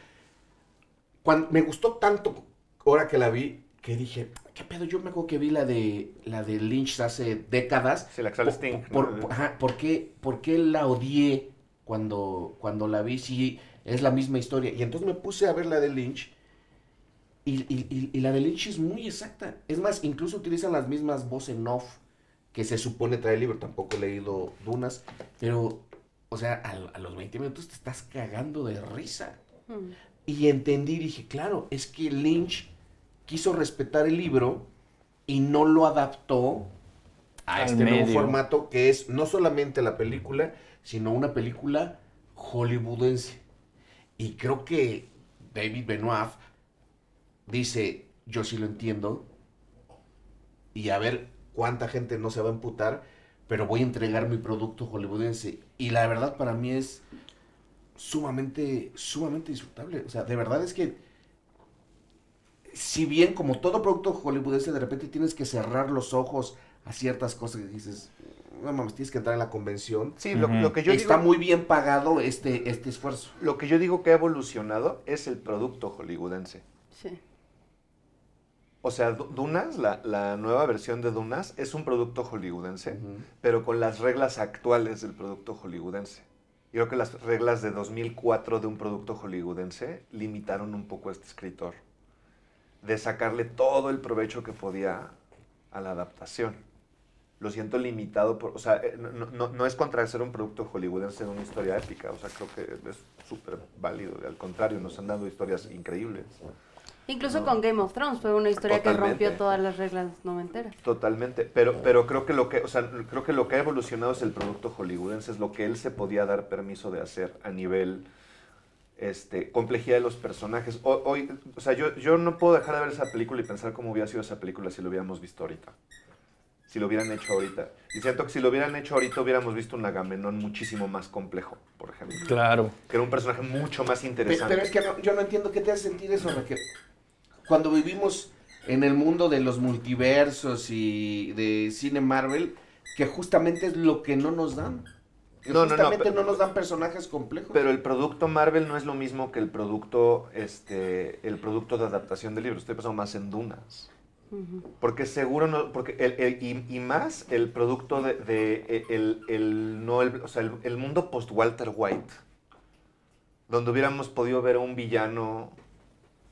me gustó tanto ahora que la vi que dije, ¿qué pedo? Yo me acuerdo que vi la de la de Lynch hace décadas. Se la que por, qué, la odié cuando, cuando la vi? Sí, es la misma historia. Y entonces me puse a ver la de Lynch. Y, y la de Lynch es muy exacta. Es más, incluso utilizan las mismas voces en off que se supone trae el libro. Tampoco he leído Dunas, pero, o sea, a, los 20 minutos te estás cagando de risa. Hmm. Y entendí, dije, claro, es que Lynch quiso respetar el libro y no lo adaptó a este nuevo formato que es no solamente la película, sino una película hollywoodense. Y creo que David Benoit dice, yo sí lo entiendo, y a ver cuánta gente no se va a emputar, pero voy a entregar mi producto hollywoodense. Y la verdad para mí es sumamente, sumamente disfrutable. O sea, de verdad es que, si bien como todo producto hollywoodense, de repente tienes que cerrar los ojos a ciertas cosas que dices, no mames, tienes que entrar en la convención. Sí, lo, que yo Está muy bien pagado este, este esfuerzo. Lo que yo digo que ha evolucionado es el producto hollywoodense. Sí. O sea, Dunas, la, nueva versión de Dunas, es un producto hollywoodense, pero con las reglas actuales del producto hollywoodense. Yo creo que las reglas de 2004 de un producto hollywoodense limitaron un poco a este escritor de sacarle todo el provecho que podía a la adaptación. Lo siento limitado por, o sea, eh, no, es contra ser un producto hollywoodense en una historia épica, o sea, creo que es súper válido, al contrario, nos han dado historias increíbles. Incluso con Game of Thrones fue una historia que rompió todas las reglas noventeras. Totalmente, pero, pero creo, que lo que, o sea, creo que lo que ha evolucionado es el producto hollywoodense, es lo que él se podía dar permiso de hacer a nivel este, complejidad de los personajes. hoy, o sea, yo, yo no puedo dejar de ver esa película y pensar cómo hubiera sido esa película si lo hubiéramos visto ahorita. Si lo hubieran hecho ahorita. Y siento que si lo hubieran hecho ahorita hubiéramos visto un Agamenón muchísimo más complejo, por ejemplo. Claro. Que era un personaje mucho más interesante. Pero, es que yo no entiendo qué te hace sentir eso, Raquel cuando vivimos en el mundo de los multiversos y de cine Marvel, que justamente es lo que no nos dan. no, no, no, no, nos dan personajes complejos. Pero el producto Marvel no es lo mismo que el producto, este, el producto de adaptación de libros. Estoy pensando más en Dunas. Porque seguro no, porque el, y, más el producto de, e, el, no el, o sea, el mundo post Walter White, donde hubiéramos podido ver a un villano,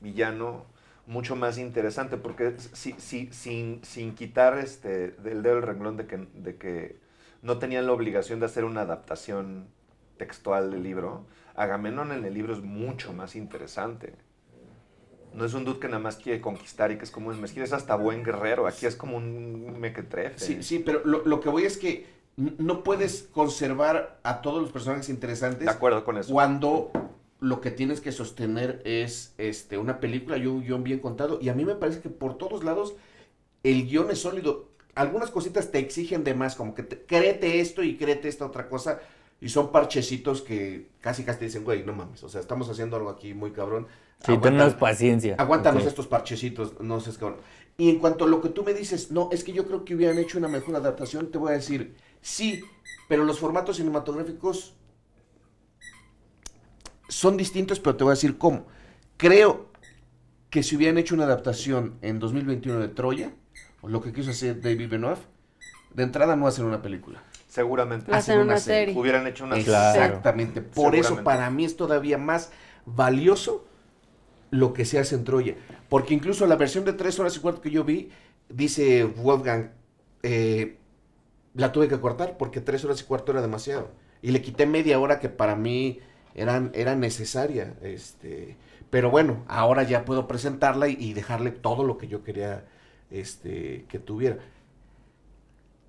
villano mucho más interesante, porque si, si, sin, sin quitar este, del dedo el renglón de que, no tenían la obligación de hacer una adaptación textual del libro, Agamenón en el libro es mucho más interesante. No es un dude que nada más quiere conquistar y que es como un mezquino, es hasta buen guerrero. Aquí es como un mequetrefe. Sí, sí, pero lo, que voy es que no puedes conservar a todos los personajes interesantes. De acuerdo con eso. Cuando lo que tienes que sostener es este, una película y un guión bien contado. Y a mí me parece que por todos lados el guión es sólido. Algunas cositas te exigen de más, como que créete esto y créete esta otra cosa. Y son parchecitos que casi casi te dicen, güey, no mames, o sea, estamos haciendo algo aquí muy cabrón. Sí, paciencia. Aguántanos estos parchecitos, no seas cabrón. Y en cuanto a lo que tú me dices, no, es que yo creo que hubieran hecho una mejor adaptación, te voy a decir, sí, pero los formatos cinematográficos son distintos, pero te voy a decir cómo. Creo que si hubieran hecho una adaptación en 2021 de Troya, o lo que quiso hacer David Benoit, de entrada no hacen una película. Seguramente. Hacen una, serie. Hubieran hecho una Exactamente. serie. Exactamente. Por eso para mí es todavía más valioso lo que se hace en Troya. Porque incluso la versión de tres horas y cuarto que yo vi, dice Wolfgang, eh, la tuve que cortar porque tres horas y cuarto era demasiado. Y le quité media hora que para mí era necesaria. Este, pero bueno, ahora ya puedo presentarla y, dejarle todo lo que yo quería este, que tuviera.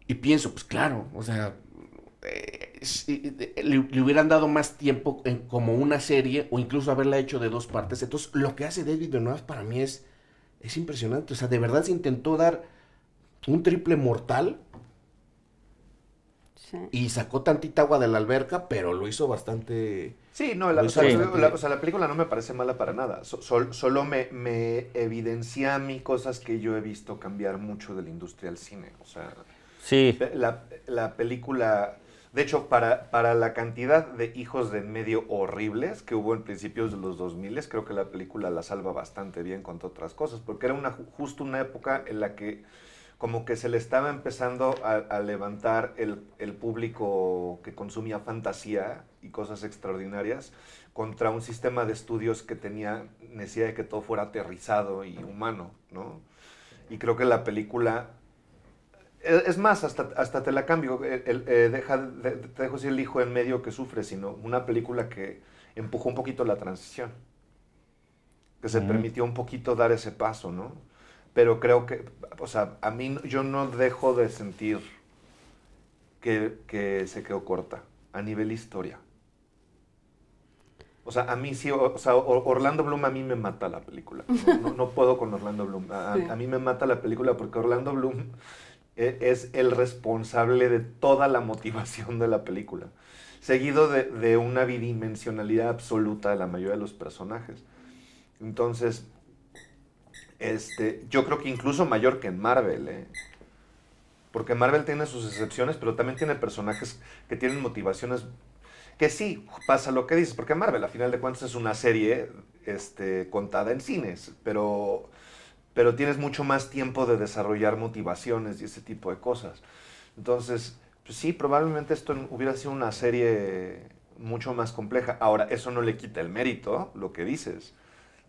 Y pienso, pues claro, o sea, eh, eh, le, hubieran dado más tiempo en, como una serie o incluso haberla hecho de dos partes. Entonces, lo que hace David de Nuevas para mí es, es impresionante. O sea, de verdad se intentó dar un triple mortal. Y sacó tantita agua de la alberca, pero lo hizo bastante Sí, no, la, la, película no me parece mala para nada. solo me, evidencia a mí cosas que yo he visto cambiar mucho de la industria del cine. O sea, sí. Eh, la, la película de hecho, para, para la cantidad de hijos de medio horribles que hubo en principios de los 2000, creo que la película la salva bastante bien contra otras cosas, porque era una, justo una época en la que como que se le estaba empezando a, levantar el, público que consumía fantasía y cosas extraordinarias contra un sistema de estudios que tenía necesidad de que todo fuera aterrizado y humano, ¿no? Y creo que la película... E, es más, hasta, hasta te la cambio, e, e, deja, te dejo si el hijo en medio que sufre, sino una película que empujó un poquito la transición, que se permitió un poquito dar ese paso, ¿no? pero creo que, o sea, a mí yo no dejo de sentir que, se quedó corta a nivel historia. O sea, a mí sí, o, sea, Orlando Bloom a mí me mata la película. No, puedo con Orlando Bloom. A, mí me mata la película porque Orlando Bloom e, es, el responsable de toda la motivación de la película. Seguido de, de una bidimensionalidad absoluta de la mayoría de los personajes. Entonces, este, yo creo que incluso mayor que en Marvel, ¿eh? Porque Marvel tiene sus excepciones, pero también tiene personajes que tienen motivaciones que sí pasa lo que dices, porque Marvel a final de cuentas es una serie este, contada en cines, pero, pero tienes mucho más tiempo de desarrollar motivaciones y ese tipo de cosas. Entonces, pues sí, probablemente esto hubiera sido una serie mucho más compleja. Ahora, eso no le quita el mérito, lo que dices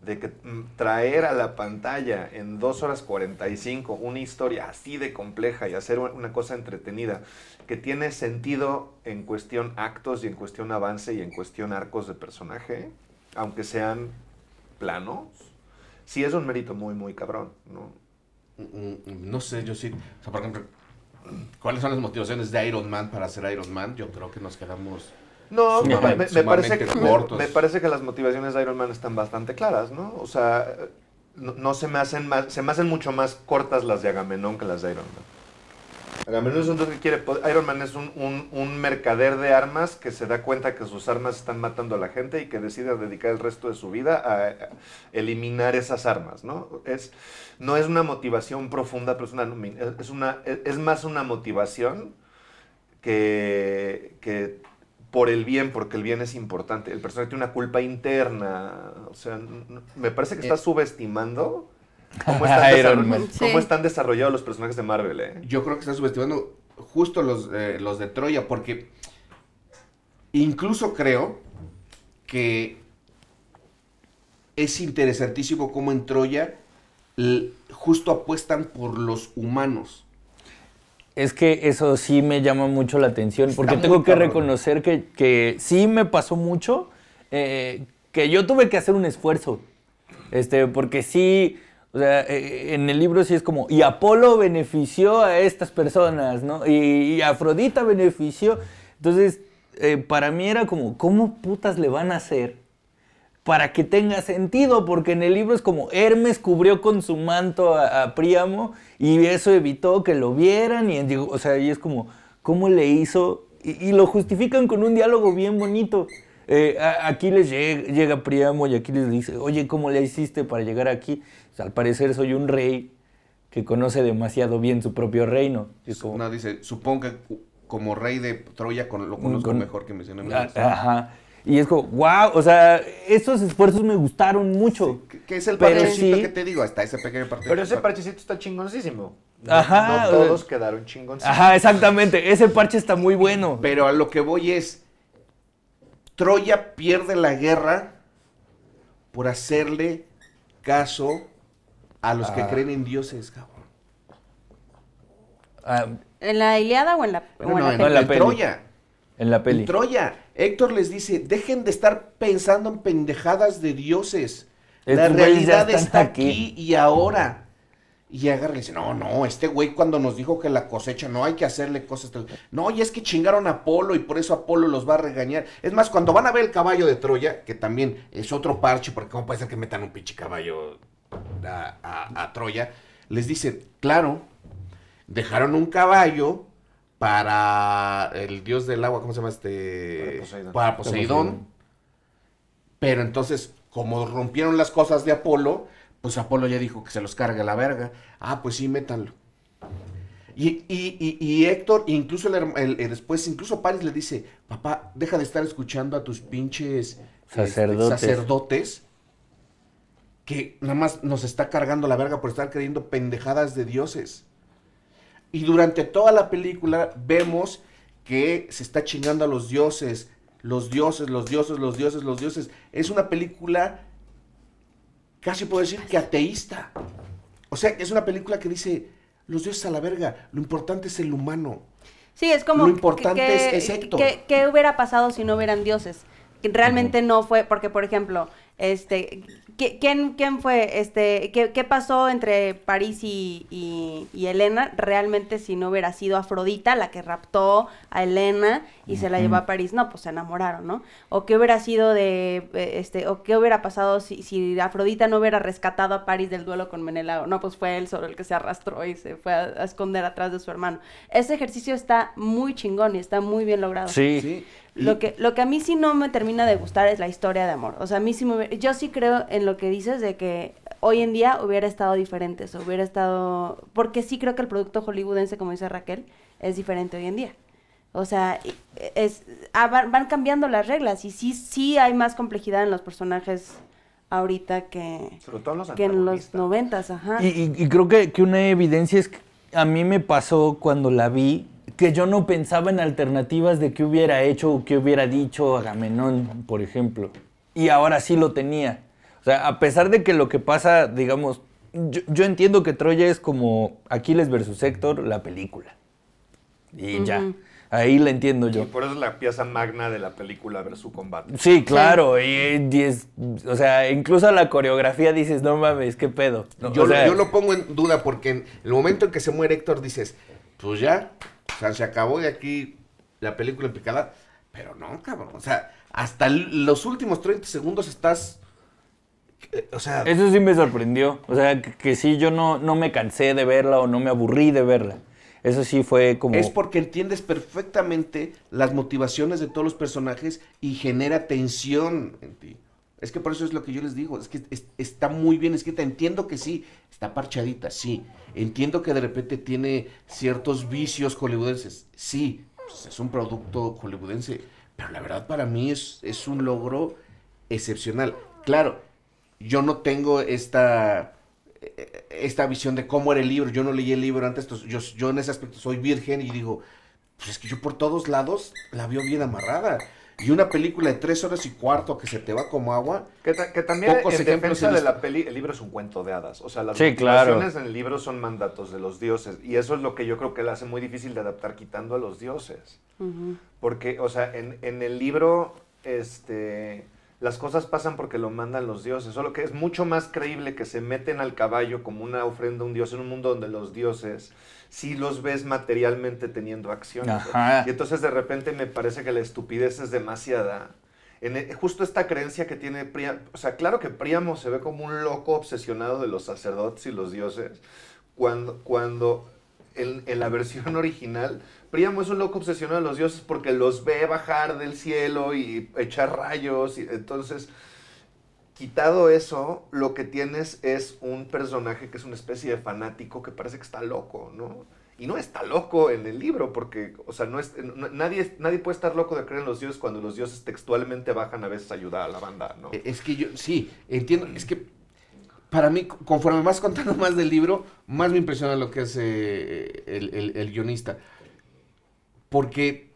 de que mm, traer a la pantalla en 2 horas 45 una historia así de compleja y hacer una cosa entretenida que tiene sentido en cuestión actos y en cuestión avance y en cuestión arcos de personaje, aunque sean planos, sí es un mérito muy, muy cabrón, ¿no? Mm, mm, no sé, yo sí. O sea, por ejemplo, ¿cuáles son las motivaciones de Iron Man para ser Iron Man? Yo creo que nos quedamos no, me, me, parece que, parece que, las motivaciones de Iron Man están bastante claras, ¿no? O sea, no, se me hacen se me hacen mucho más cortas las de Agamenón que las de Iron Man. Agamenón es un quiere Iron Man es un, mercader de armas que se da cuenta que sus armas están matando a la gente y que decide dedicar el resto de su vida a, eliminar esas armas, ¿no? Es, no es una motivación profunda, pero es, es, es más una motivación que, que por el bien, porque el bien es importante. El personaje tiene una culpa interna. O sea, me parece que eh. está subestimando cómo están, desarrollados los personajes de Marvel. ¿eh? Yo creo que está subestimando justo los, eh, los de Troya, porque incluso creo que es interesantísimo cómo en Troya justo apuestan por los humanos. Es que eso sí me llama mucho la atención, porque tengo que reconocer que, sí me pasó mucho, eh, que yo tuve que hacer un esfuerzo, este, porque sí, o sea, eh, en el libro sí es como, y Apolo benefició a estas personas, ¿no? Y, Afrodita benefició, entonces, eh, para mí era como, ¿cómo putas le van a hacer para que tenga sentido, porque en el libro es como Hermes cubrió con su manto a, Priamo y eso evitó que lo vieran, y, o sea, y es como, ¿cómo le hizo? Y, lo justifican con un diálogo bien bonito. Eh, aquí les llega, Priamo y aquí les dice, oye, ¿cómo le hiciste para llegar aquí? Pues, al parecer soy un rey que conoce demasiado bien su propio reino. Y es como, no, dice, como rey de Troya lo conozco mejor que menciona ah, Ajá. Y es como, wow, o sea, esos esfuerzos me gustaron mucho. ¿Qué es el parchecito que te digo, hasta ese pequeño parchecito. Pero ese parchecito está chingoncísimo. ajá. No todos quedaron chingoncísimos. Ajá, exactamente. Ese parche está muy bueno. Pero a lo que voy es, Troya pierde la guerra por hacerle caso a los que ah. creen en dioses, cabrón. Ah. ¿En la Iliada o en la, no, en la, en la Troya? En la peli. En Troya, Héctor les dice, dejen de estar pensando en pendejadas de dioses. la realidad está aquí. y ahora. Y agarra y dice, no, no, este güey cuando nos dijo que la cosecha, no hay que hacerle cosas. No, y es que chingaron a Apolo y por eso Apolo los va a regañar. Es más, cuando van a ver el caballo de Troya, que también es otro parche, porque cómo puede ser que metan un pinche caballo a, Troya, les dice, claro, dejaron un caballo para el dios del agua, ¿cómo se llama este? Para Poseidón. Pero entonces, como rompieron las cosas de Apolo, pues Apolo ya dijo que se los cargue la verga. Ah, pues sí, métanlo. Y, y, Héctor, incluso después, incluso Paris le dice, papá, deja de estar escuchando a tus pinches este, sacerdotes. sacerdotes que nada más nos está cargando la verga por estar creyendo pendejadas de dioses. Y durante toda la película vemos que se está chingando a los dioses, los dioses, los dioses, los dioses, los dioses. Es una película, casi puedo decir que ateísta. O sea, es una película que dice, los dioses a la verga, lo importante es el humano. Sí, es como... Lo importante es, esto. ¿Qué hubiera pasado si no hubieran dioses? realmente no fue, porque por ejemplo, este, ¿Quién, fue? Este, ¿qué, pasó entre París y, Elena? Realmente si no hubiera sido Afrodita la que raptó a Elena y se la llevó a París, no, pues se enamoraron, ¿no? O qué hubiera sido de, eh, este, o qué hubiera pasado si, Afrodita no hubiera rescatado a París del duelo con Menelao. No, pues fue él solo el que se arrastró y se fue a, esconder atrás de su hermano. Ese ejercicio está muy chingón y está muy bien logrado. Sí. sí. Lo, que, lo que a mí sí no me termina de gustar es la historia de amor. O sea, a mí sí me... Yo sí creo en lo que dices de que hoy en día hubiera estado diferente, hubiera estado, porque sí creo que el producto hollywoodense, como dice Raquel, es diferente hoy en día. O sea, e, es, ah, van, cambiando las reglas y sí, sí hay más complejidad en los personajes ahorita que, en los noventas, ajá. Y, creo que, que, una evidencia es que a mí me pasó cuando la vi que yo no pensaba en alternativas de qué hubiera hecho o qué hubiera dicho Agamenón, por ejemplo. Y ahora sí lo tenía. O sea, a pesar de que lo que pasa, digamos, yo, entiendo que Troya es como Aquiles versus Héctor, la película. Y ya. Ahí la entiendo yo. Y por eso es la pieza magna de la película versus combate. Sí, claro. Y, o sea, incluso la coreografía dices, no mames, qué pedo. yo, lo, pongo en duda porque en el momento en que se muere Héctor dices, pues ya, o sea, se acabó de aquí la película picada. Pero no, cabrón. O sea, hasta los últimos 30 segundos estás eso sí me sorprendió. O sea, que, sí, yo no, no me cansé de verla o no me aburrí de verla. Eso sí fue como... Es porque entiendes perfectamente las motivaciones de todos los personajes y genera tensión en ti. Es que por eso es lo que yo les digo, es que está muy bien escrita, entiendo que sí, está parchadita, sí. Entiendo que de repente tiene ciertos vicios hollywoodenses, sí, pues, es un producto hollywoodense, pero la verdad para mí es, es un logro excepcional. Claro, yo no tengo esta, esta visión de cómo era el libro, yo no leí el libro antes, yo, en ese aspecto soy virgen y digo, pues es que yo por todos lados la veo bien amarrada. Y una película de tres horas y cuarto que se te va como agua. Que, también pocos en defensa de la peli, el libro es un cuento de hadas. O sea, las sí, en el libro son mandatos de los dioses. Y eso es lo que yo creo que la hace muy difícil de adaptar quitando a los dioses. Porque, o sea, en, en, el libro, este, las cosas pasan porque lo mandan los dioses, solo que es mucho más creíble que se meten al caballo como una ofrenda a un dios en un mundo donde los dioses sí los ves materialmente teniendo acción. Y entonces de repente me parece que la estupidez es demasiada. En e, justo esta creencia que tiene Priamo... o sea, claro que Priamo se ve como un loco obsesionado de los sacerdotes y los dioses, cuando, cuando en, en la versión original Príamo es un loco obsesionado de los dioses porque los ve bajar del cielo y echar rayos. Y, entonces, quitado eso, lo que tienes es un personaje que es una especie de fanático que parece que está loco, ¿no? Y no está loco en el libro, porque, o sea, no nadie, nadie puede estar loco de creer en los dioses cuando los dioses textualmente bajan a veces ayudar a la banda, ¿no? E, es que yo, sí, entiendo, es que para mí, conforme más contando más del libro, más me impresiona lo que hace eh, el, el, el guionista. Porque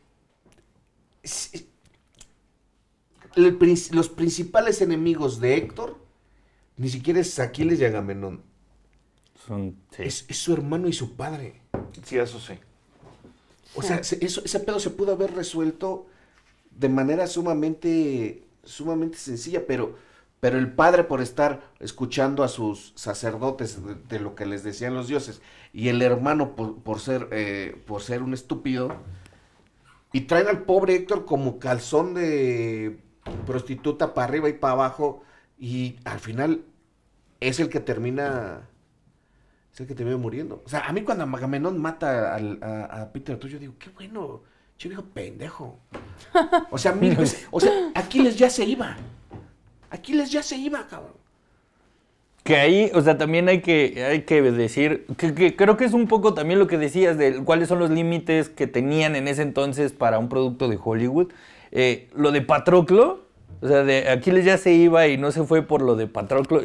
los principales enemigos de Héctor ni siquiera es Aquiles y Agamenón. Son, es, su hermano y su padre. Sí, eso sí. O sea, eso, ese pedo se pudo haber resuelto de manera sumamente, sumamente sencilla, pero, pero el padre por estar escuchando a sus sacerdotes de, lo que les decían los dioses y el hermano por, ser, eh, por ser un estúpido y traen al pobre Héctor como calzón de prostituta para arriba y para abajo. Y al final es el que termina. Es el que termina muriendo. O sea, a mí cuando Agamenón mata a, Peter tuyo yo digo, qué bueno, yo digo pendejo. O sea, mira, o sea, Aquiles ya se iba. Aquiles ya se iba, cabrón. Que ahí, o sea, también hay que, hay que decir, que, creo que es un poco también lo que decías de cuáles son los límites que tenían en ese entonces para un producto de Hollywood. Eh, lo de Patroclo, o sea, de Aquiles ya se iba y no se fue por lo de Patroclo.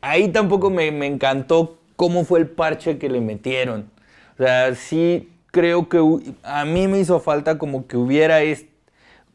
ahí tampoco me, me encantó cómo fue el parche que le metieron. O sea, sí creo que a mí me hizo falta como que hubiera este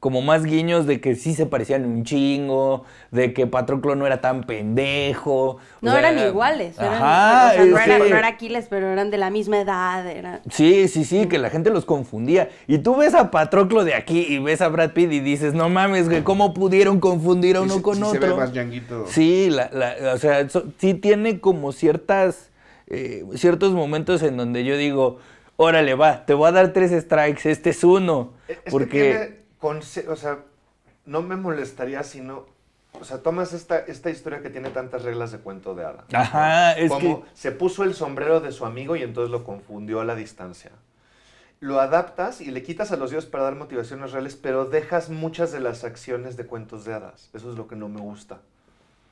como más guiños de que sí se parecían un chingo, de que Patroclo no era tan pendejo. No eran iguales. Eran, ajá, o sea, no, era, Aquiles, pero eran de la misma edad. Era... Sí, sí, sí, que la gente los confundía. Y tú ves a Patroclo de aquí y ves a Brad Pitt y dices, no mames, güey, ¿cómo pudieron confundir a uno con sí otro? Se ve más yanguito. Sí, la, la, o sea, sí tiene como ciertas, eh, ciertos momentos en donde yo digo, órale, va, te voy a dar tres strikes, este es uno. E, porque o sea, no me molestaría si no... O sea, tomas esta, esta historia que tiene tantas reglas de cuento de hadas. Ajá, es Como se puso el sombrero de su amigo y entonces lo confundió a la distancia lo adaptas y le quitas a los dioses para dar motivaciones reales, pero dejas muchas de las acciones de cuentos de hadas. Eso es lo que no me gusta.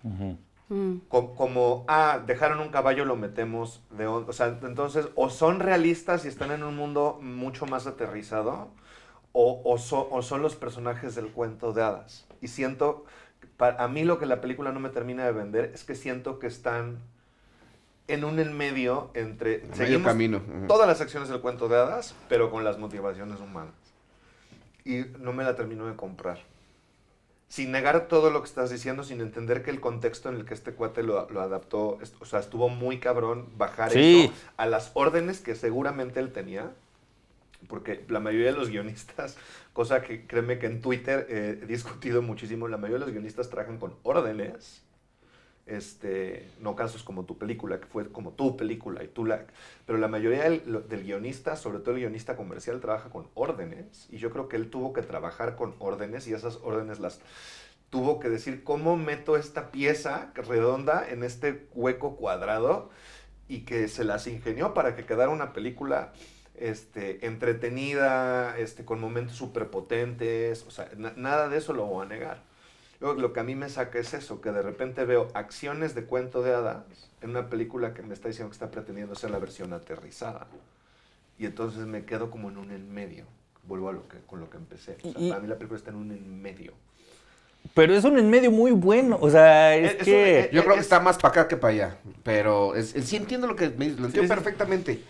Mm. como, como, ah, dejaron un caballo, lo metemos de... O sea, entonces, o son realistas y están en un mundo mucho más aterrizado, o, son los personajes del cuento de hadas. Y siento, a mí lo que la película no me termina de vender es que siento que están en un en medio entre en camino. todas las acciones del cuento de hadas, pero con las motivaciones humanas. Y no me la termino de comprar. Sin negar todo lo que estás diciendo, sin entender que el contexto en el que este cuate lo, adaptó, o sea, estuvo muy cabrón bajar a las órdenes que seguramente él tenía porque la mayoría de los guionistas, cosa que créeme que en Twitter he discutido muchísimo, la mayoría de los guionistas trabajan con órdenes, este, no casos como tu película, que fue como tu película y tú la... Pero la mayoría del, del, guionista, sobre todo el guionista comercial, trabaja con órdenes y yo creo que él tuvo que trabajar con órdenes y esas órdenes las tuvo que decir, ¿cómo meto esta pieza redonda en este hueco cuadrado? Y que se las ingenió para que quedara una película este, entretenida, este, con momentos superpotentes, o sea, nada de eso lo voy a negar. Lo, que a mí me saca es eso, que de repente veo acciones de cuento de hadas en una película que me está diciendo que está pretendiendo ser la versión aterrizada. Y entonces me quedo como en un en medio. Vuelvo a lo que, con lo que empecé. a mí la película está en un en medio. Pero es un en medio muy bueno. O sea, es, que. yo creo que está más para acá que para allá. Pero sí entiendo lo que me dices, lo entiendo perfectamente.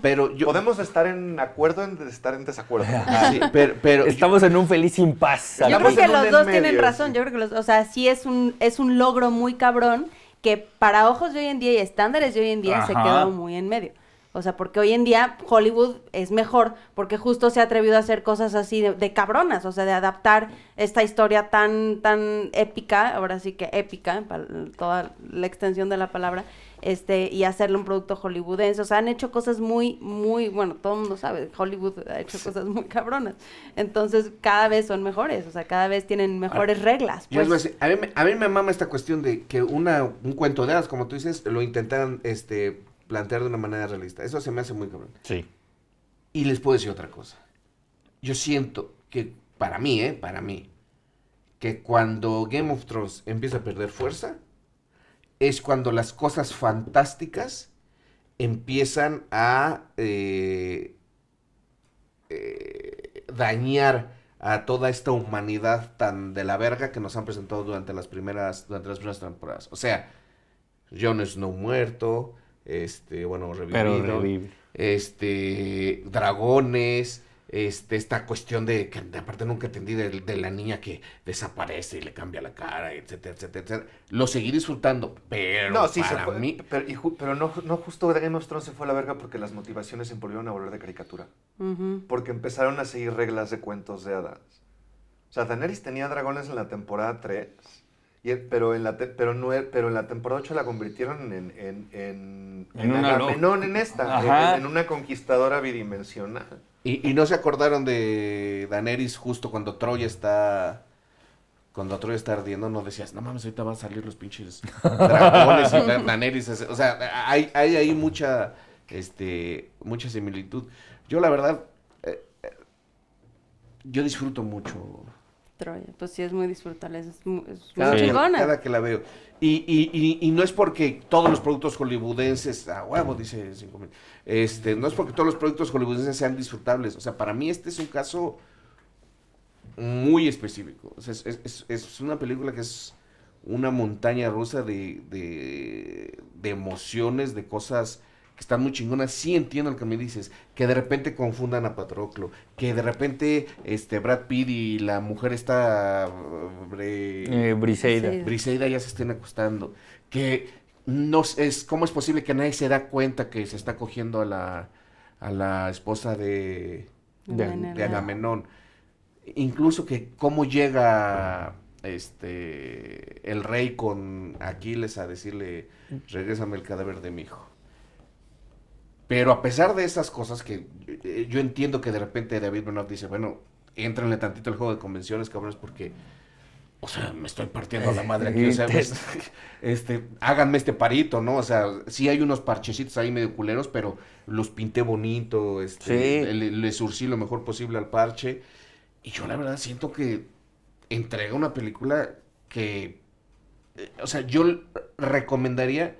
Pero Podemos estar en acuerdo en estar en desacuerdo. Ah, pero, Estamos en un feliz impasse. Yo creo que los dos tienen razón. Yo creo que los, o sea, sí es un, es un logro muy cabrón que para ojos de hoy en día y estándares de hoy en día se quedó muy en medio. O sea, porque hoy en día Hollywood es mejor porque justo se ha atrevido a hacer cosas así de, cabronas, o sea, de adaptar esta historia tan, tan épica, ahora sí que épica, para toda la extensión de la palabra, este, y hacerle un producto hollywoodense. O sea, han hecho cosas muy, muy, bueno, todo el mundo sabe, Hollywood ha hecho cosas muy cabronas. Entonces, cada vez son mejores, o sea, cada vez tienen mejores ah, reglas. Pues. a, mí, me mama esta cuestión de que una, un cuento de hadas, como tú dices, lo intentaran, este, plantear de una manera realista. Eso se me hace muy cabrón. Sí. Y les puedo decir otra cosa. Yo siento que, para mí, ¿eh? Para mí, que cuando Game of Thrones empieza a perder fuerza, es cuando las cosas fantásticas empiezan a eh, eh, dañar a toda esta humanidad tan de la verga que nos han presentado durante las primeras, durante las primeras temporadas. O sea, Jon no muerto, este, bueno, revivido. Este, dragones, este, esta cuestión de que aparte nunca entendí de, la niña que desaparece y le cambia la cara, etcétera, etcétera, Lo seguí disfrutando, pero no, sí, se fue, mí... Pero, no, justo Game of Thrones se fue a la verga porque las motivaciones se volvieron a volver de caricatura. Porque empezaron a seguir reglas de cuentos de hadas. O sea, Daenerys tenía dragones en la temporada 3 pero, en la pero, no, pero en la temporada 8 la convirtieron en, en, una no, en esta, en, una conquistadora bidimensional. Y, no se acordaron de Daenerys justo cuando Troya está cuando Troya está ardiendo, no decías, no mames, ahorita van a salir los pinches dragones y Daenerys. O sea, hay, hay ahí mucha, este, mucha similitud. Yo, la verdad, eh, eh, yo disfruto mucho Troya, pues sí es muy disfrutable, es, muy chingona. Cada que la veo. Y, y, y, no es porque todos los productos hollywoodenses, ah, huevo, dice este, no es porque todos los productos hollywoodenses sean disfrutables. O sea, para mí este es un caso muy específico. O es, una película que es una montaña rusa de emociones, de cosas están muy chingonas, sí entiendo lo que me dices, que de repente confundan a Patroclo, que de repente este Brad Pitt y la mujer está eh, eh, eh, Briseida. Briseida ya se estén acostando, que no es cómo es posible que nadie se da cuenta que se está cogiendo a la a la esposa de Agamenón. Incluso que cómo llega este el rey con Aquiles a decirle regresame el cadáver de mi hijo. Pero a pesar de esas cosas que eh, yo entiendo que de repente David Bernard dice, bueno, entrenle tantito el juego de convenciones, cabrones, porque, o sea, me estoy partiendo la madre aquí, o sea, este, este, háganme este parito, ¿no? O sea, sí hay unos parchecitos ahí medio culeros, pero los pinté bonito, este, le, surcí lo mejor posible al parche. Y yo la verdad siento que entrega una película que, eh, o sea, yo recomendaría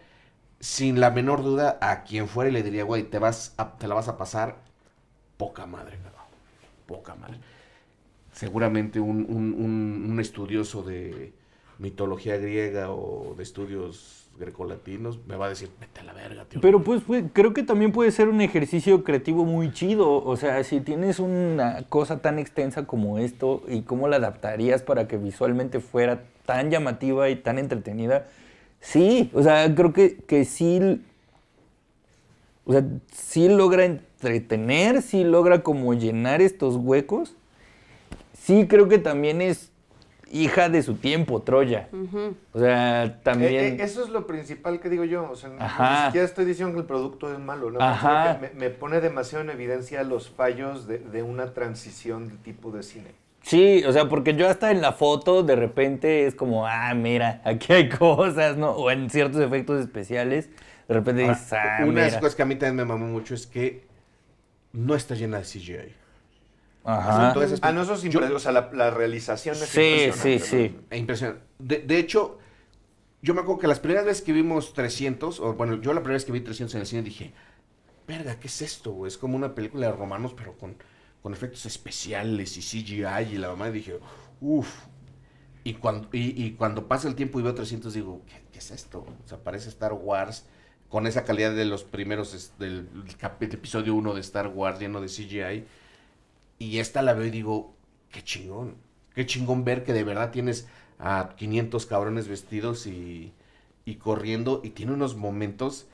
sin la menor duda a quien fuera le diría, güey, te, vas te la vas a pasar poca madre, cabrón. Poca madre. Seguramente un, estudioso de mitología griega o de estudios grecolatinos me va a decir, vete a la verga, tío. Pero pues, creo que también puede ser un ejercicio creativo muy chido. O sea, si tienes una cosa tan extensa como esto y cómo la adaptarías para que visualmente fuera tan llamativa y tan entretenida, Sí, o sea, creo que, sí. O sea, logra entretener, sí logra como llenar estos huecos. Sí, creo que también es hija de su tiempo, Troya. O sea, también. Eh, eh, eso es lo principal que digo yo. O sea, ni siquiera estoy diciendo que el producto es malo. ¿no? Me, me, pone demasiado en evidencia los fallos de, de una transición de tipo de cine. Sí, o sea, porque yo hasta en la foto de repente es como, ah, mira, aquí hay cosas, ¿no? O en ciertos efectos especiales, de repente dices, ah, Una de las cosas que a mí también me mamó mucho es que no está llena de CGI. Ajá. Entonces, a no, eso o sea, la, realización es sí, impresionante. Sí, e sí, sí. De, hecho, yo me acuerdo que las primeras veces que vimos 300, o bueno, yo la primera vez que vi 300 en el cine dije, verga, ¿qué es esto, Es como una película de romanos, pero con con efectos especiales y CGI y la mamá, dije, uff. Y cuando, y, cuando pasa el tiempo y veo 300, digo, ¿qué, es esto? O sea, parece Star Wars con esa calidad de los primeros, del, episodio 1 de Star Wars lleno de CGI. Y esta la veo y digo, qué chingón. Qué chingón ver que de verdad tienes a 500 cabrones vestidos y, y corriendo. Y tiene unos momentos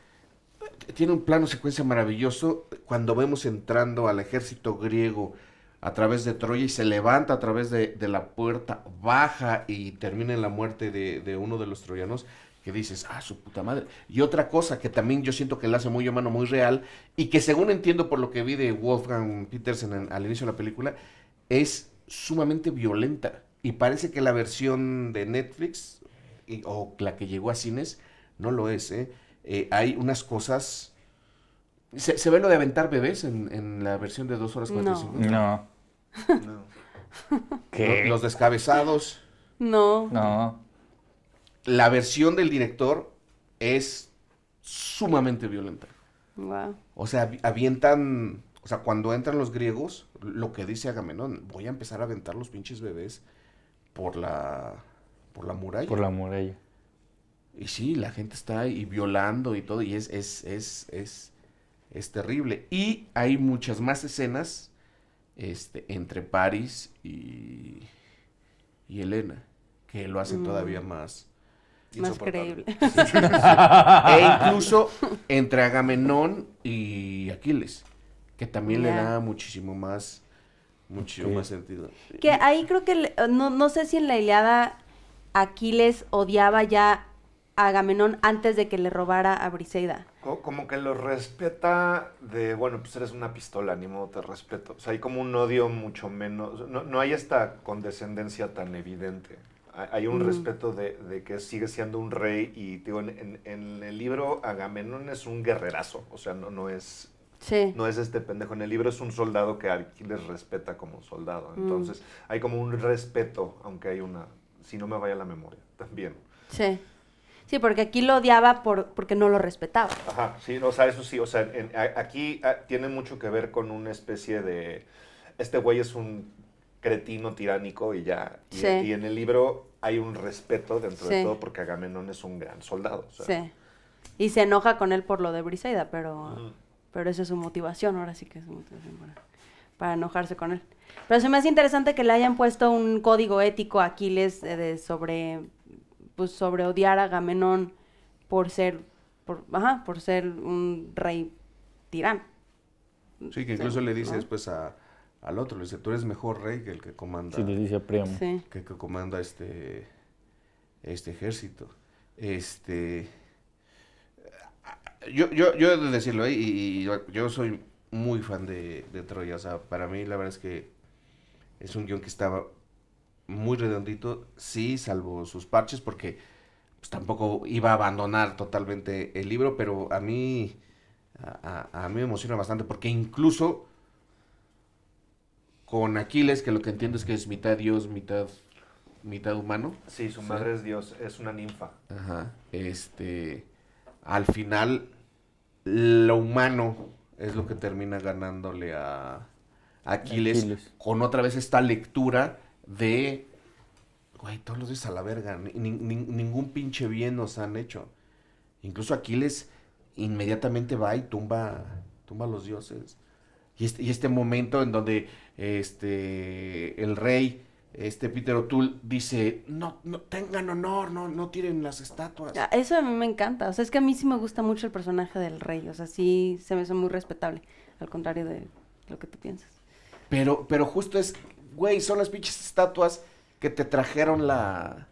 tiene un plano secuencia maravilloso cuando vemos entrando al ejército griego a través de Troya y se levanta a través de, la puerta, baja y termina en la muerte de, uno de los troyanos, que dices, ah, su puta madre. Y otra cosa que también yo siento que la hace muy humano, muy real, y que según entiendo por lo que vi de Wolfgang Petersen al inicio de la película, es sumamente violenta. Y parece que la versión de Netflix, o la que llegó a cines, no lo es, ¿eh? Eh, hay unas cosas... ¿Se, ve lo de aventar bebés en, la versión de 2 horas 45? No. No. Los descabezados. No. No. La versión del director es sumamente violenta. Wow. O sea, avientan, o sea, cuando entran los griegos, lo que dice Agamenón, voy a empezar a aventar los pinches bebés por la por la muralla. Por la muralla. Y sí, la gente está ahí violando y todo, y es, es, es, es, es terrible. Y hay muchas más escenas este, entre Paris y, y Elena, que lo hacen mm. todavía más... Más creíble. e incluso entre Agamenón y Aquiles, que también le da muchísimo más, más sentido. Que ahí creo que, no, no sé si en la Iliada Aquiles odiaba ya Agamenón antes de que le robara a Briseida. Como que lo respeta de, bueno, pues eres una pistola, ni modo te respeto. O sea, hay como un odio mucho menos, no, hay esta condescendencia tan evidente. Hay un mm. respeto de, de, que sigue siendo un rey y digo, en, el libro Agamenón es un guerrerazo, o sea, no, no es... No es este pendejo. En el libro es un soldado que les respeta como soldado. Mm. Entonces, hay como un respeto, aunque hay una. Si no me vaya la memoria, también. Sí. Sí, porque aquí lo odiaba por, porque no lo respetaba. Ajá, sí, o sea, eso sí, o sea, aquí tiene mucho que ver con una especie de, este güey es un cretino tiránico y ya, y, en el libro hay un respeto dentro de todo porque Agamenón es un gran soldado. Sí, y se enoja con él por lo de Briseida, pero, pero esa es su motivación, ahora sí que es su motivación para, enojarse con él. Pero se me hace interesante que le hayan puesto un código ético a Aquiles eh, sobre pues sobre odiar a Agamenón por ser, por, por ser un rey tirán. Sí, que incluso le dice después al otro, le dice, tú eres mejor rey que el que comanda. Sí, le dice a Priamo. Que, que comanda este, este ejército. Este... Eh, yo, yo, he de decirlo, ahí, eh, y, yo soy muy fan de, de Troya, o sea, para mí la verdad es que es un guión que estaba muy redondito, sí, salvo sus parches, porque pues, tampoco iba a abandonar totalmente el libro, pero a mí, a, mí me emociona bastante, porque incluso con Aquiles, que lo que entiendo es que es mitad dios, mitad mitad humano. Sí, su madre es Dios, es una ninfa. Ajá. Este, al final, lo humano es lo que termina ganándole a Aquiles. con otra vez esta lectura de, güey, todos los días a la verga, ningún pinche bien nos han hecho. Incluso Aquiles inmediatamente va y tumba, tumba a los dioses. Este, y este, momento en donde este, el rey este Peter O'Toole dice, no, no tengan honor, no, no tiren las estatuas. Ah, eso a mí me encanta, o sea, es que a mí sí me gusta mucho el personaje del rey, o sea, sí se me hace muy respetable, al contrario de lo que tú piensas. Pero, pero justo es güey, son las pinches estatuas que te trajeron la,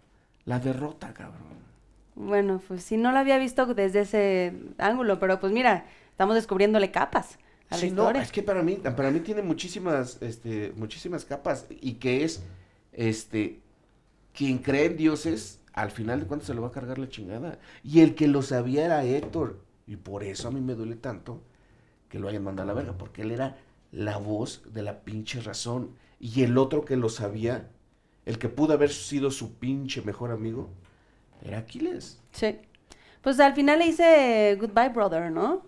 derrota, cabrón. Bueno, pues si no la había visto desde ese ángulo, pero pues mira, estamos descubriéndole capas. sí, no, es que para mí, para mí tiene muchísimas, este, muchísimas capas y que es, este, quien cree en dioses, al final de cuentas se lo va a cargar la chingada. Y el que lo sabía era Héctor. Y por eso a mí me duele tanto que lo hayan mandado a la verga, porque él era la voz de la pinche razón y el otro que lo sabía, el que pudo haber sido su pinche mejor amigo, era Aquiles. Sí. Pues al final le dice Goodbye Brother, ¿no?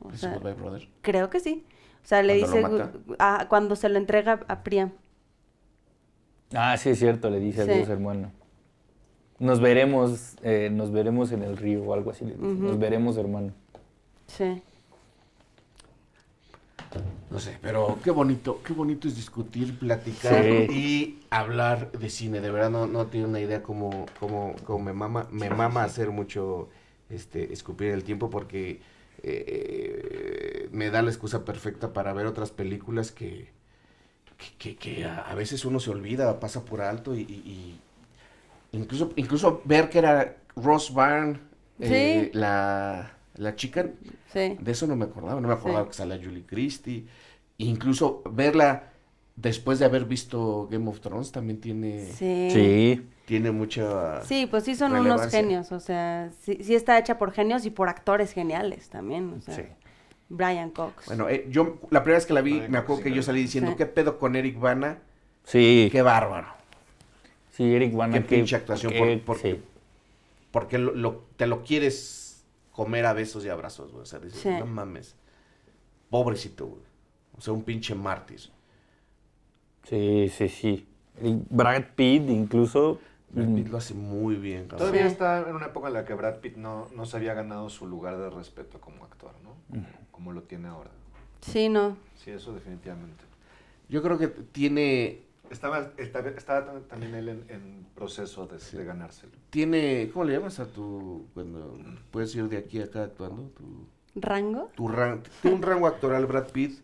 Goodbye Brother? Creo que sí. O sea, le dice ah, cuando se lo entrega a Priam. Ah, sí, es cierto, le dice a adiós, hermano. Nos veremos, eh, nos veremos en el río o algo así. Nos veremos, hermano. Sí. No sé, pero qué bonito, qué bonito es discutir, platicar y hablar de cine. De verdad no, no tiene una idea cómo me mama, me mama hacer mucho este escupir el tiempo porque eh, me da la excusa perfecta para ver otras películas que, que, a, veces uno se olvida, pasa por alto y, incluso, incluso ver que era Ross Byrne, eh, la la chica, de eso no me acordaba, no me acordaba que salía Julie Christie. Incluso verla después de haber visto Game of Thrones también tiene... Sí. Tiene mucha... Sí, pues sí son unos genios, o sea, sí, está hecha por genios y por actores geniales también, o sea. Brian Cox. Bueno, eh, yo la primera vez que la vi, me acuerdo que yo salí diciendo, ¿qué pedo con Eric Bana? Sí. Qué bárbaro. Sí, Eric Bana. Qué, pinche actuación, qué, por, porque, te lo quieres comer a besos y abrazos, güey. O sea, dices, no mames. Pobrecito, güey. O sea, un pinche mártir. Sí, sí, sí. Brad Pitt incluso... Brad Pitt mm. lo hace muy bien. Todavía está en una época en la que Brad Pitt no, se había ganado su lugar de respeto como actor, ¿no? Mm. Como lo tiene ahora. Sí, no. Sí, eso definitivamente. Yo creo que tiene estaba, estaba, también él en, proceso de, ganárselo. Tiene, ¿cómo le llamas a tu, cuando puedes ir de aquí a acá actuando? Tu, ¿Rango? Tu rango, tiene un rango actoral Brad Pitt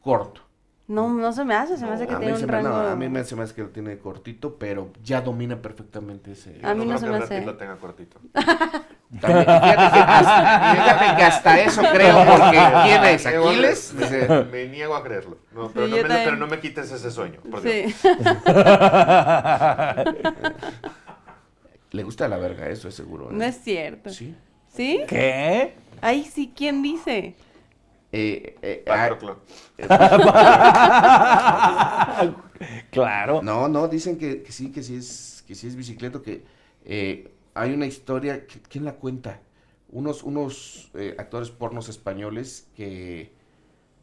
corto. No, no se me hace, se me hace que tiene un rango. a mí me, hace más que lo tiene cortito, pero ya domina perfectamente ese. A mí no, no Pitt lo tenga cortito. También, fíjate, que hasta, eso creo, porque ¿quién es? ¿Aquiles? Dice, me niego a creerlo. pero, no me, quites ese sueño. Sí. Le gusta la verga, eso es seguro. ¿eh? No es cierto. ¿Sí? ¿Sí? ¿Qué? Ay, sí, ¿quién dice? Eh, eh, ah, eh claro. No, no, dicen que, sí, que sí es, que sí es bicicleta, que hay una historia, ¿quién la cuenta? Unos, unos eh, actores pornos españoles que,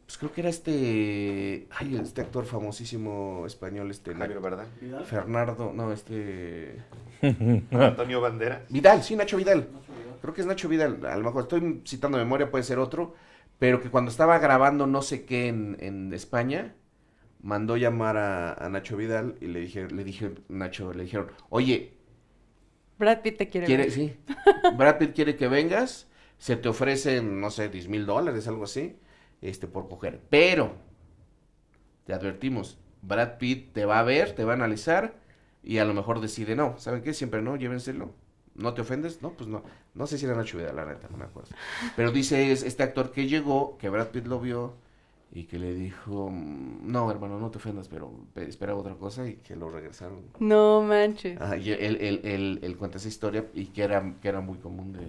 pues creo que era este, ay, este actor famosísimo español, este. Javier, ¿verdad? ¿Vidal? no, este. Ah, Antonio Bandera? Vidal, sí, Nacho Vidal. Creo que es Nacho Vidal, a lo mejor estoy citando memoria, puede ser otro, pero que cuando estaba grabando no sé qué en, España, mandó llamar a, Nacho Vidal y le dije, le dije, Nacho, le dijeron, oye, Brad Pitt te quiere, quiere Sí. Brad Pitt quiere que vengas. Se te ofrecen, no sé, 10 mil dólares, algo así, este, por coger. Pero, te advertimos, Brad Pitt te va a ver, te va a analizar y a lo mejor decide no. ¿Saben qué? Siempre no, llévenselo. ¿No te ofendes? No, pues no. No sé si era Nacho Vidal, la neta, no me acuerdo. Pero dice este actor que llegó, que Brad Pitt lo vio, y que le dijo, mm, no, hermano, no te ofendas, pero esperaba otra cosa y que lo regresaron. No manches. Ah, y él, cuenta esa historia y que era, que era muy común de,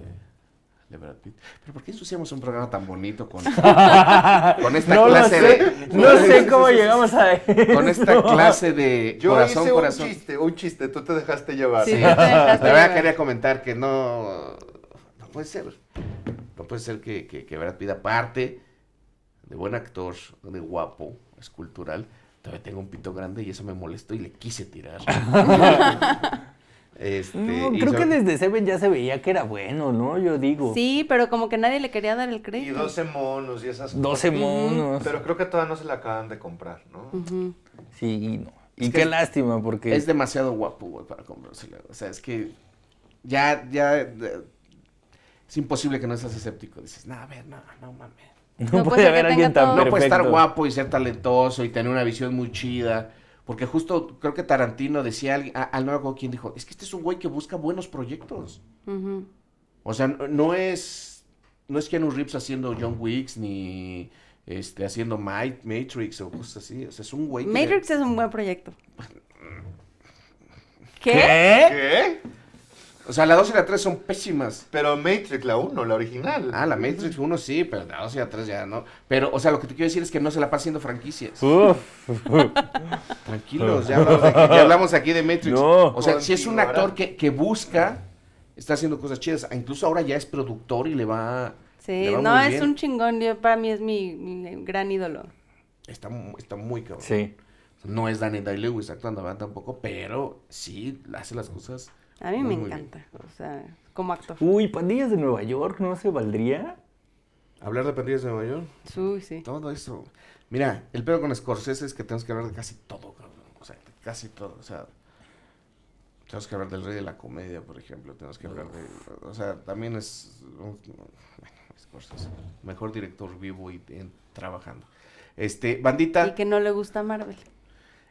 de Brad Pitt. Pero ¿por qué ensuciamos un programa tan bonito con, con esta clase de... No, sé cómo llegamos a... Con esta clase de Yo corazón, hice corazón. un chiste, un chiste, tú te dejaste llevar. Sí, Te voy a querer quería comentar que no... No puede ser. No puede ser que, que Brad Pitt aparte buen actor, de guapo, escultural, todavía tengo un pito grande y eso me molestó y le quise tirar. Este, creo que desde Seven ya se veía que era bueno, ¿no? Yo digo. Sí, pero como que nadie le quería dar el crédito. Y 12 monos y esas 12 monos. Pero creo que todavía no se la acaban de comprar, ¿no? Sí, y no. Y qué lástima, porque. Es demasiado guapo, para comprárselo. O sea, es que. Ya, ya. Es imposible que no seas escéptico. Dices, no, a ver, no, no mames. No, puede haber alguien tan No puede estar guapo y ser talentoso y tener una visión muy chida. Porque justo creo que Tarantino decía al, nuevo quien dijo, es que este es un güey que busca buenos proyectos. O sea, no, es no es Keanu Reeves haciendo John Wicks ni este haciendo Matrix o cosas así. O sea, es un güey. Matrix es un buen proyecto. ¿Qué? ¿Qué? O sea, la 2 y la 3 son pésimas. Pero Matrix, la 1, la original. Ah, la Matrix 1 sí, pero la 2 y la 3 ya no. Pero, o sea, lo que te quiero decir es que no se la pasa haciendo franquicias. Tranquilos, ya hablamos, aquí, hablamos aquí de Matrix. O sea, si es un actor que, que busca, está haciendo cosas chidas. Incluso ahora ya es productor y le va. Sí, no, es un chingón. Yo, para mí es mi, gran ídolo. Está, está muy cabrón. Sí. No es Danny Day-Lewis actuando tampoco, pero sí hace las cosas a mí me encanta, o sea, como actor. Uy, Pandillas de Nueva York, ¿no se valdría? ¿Hablar de Pandillas de Nueva York? Sí, sí. Todo eso. Mira, el pedo con Scorsese es que tenemos que hablar de casi todo, cabrón. O sea, casi todo, o sea... Tenemos que hablar del rey de la comedia, por ejemplo. Tenemos que hablar de... O sea, también es... Bueno, Scorsese. Mejor director vivo y en, trabajando. Este, bandita... Y que no le gusta Marvel.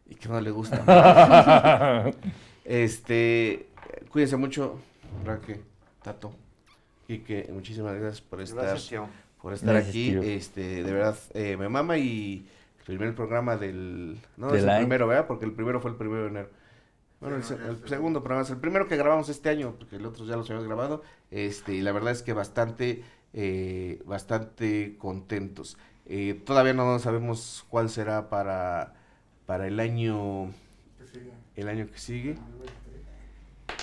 Y que no le gusta Marvel. este... Cuídense mucho, Raque, Tato. Y que muchísimas gracias por estar, por estar aquí. Este, de verdad, eh, me mama y el primer programa del. No, el primero, ¿verdad? Porque el primero fue el primero de enero. Bueno, el, este. segundo programa es el primero que grabamos este año, porque el otro ya los habíamos grabado. Este, y la verdad es que bastante, eh, bastante contentos. Eh, todavía no sabemos cuál será para, para el año. El año que sigue.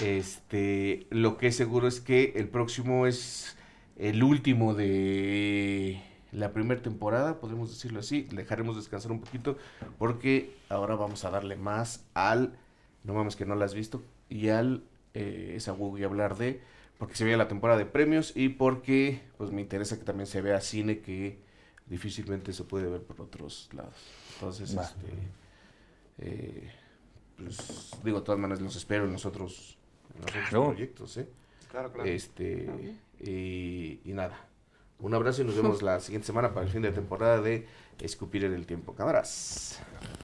Este, lo que es seguro es que el próximo es el último de la primera temporada, podemos decirlo así. Dejaremos descansar un poquito porque ahora vamos a darle más al, no mames que no lo has visto, y al eh, esa y hablar de, porque se vea la temporada de premios y porque pues me interesa que también se vea cine que difícilmente se puede ver por otros lados. Entonces, este, eh, pues digo, de todas maneras los espero nosotros claro. proyectos, ¿eh? Claro, claro. Este, y, nada. Un abrazo y nos vemos la siguiente semana para el fin de temporada de Escupir en el Tiempo. Cámaras.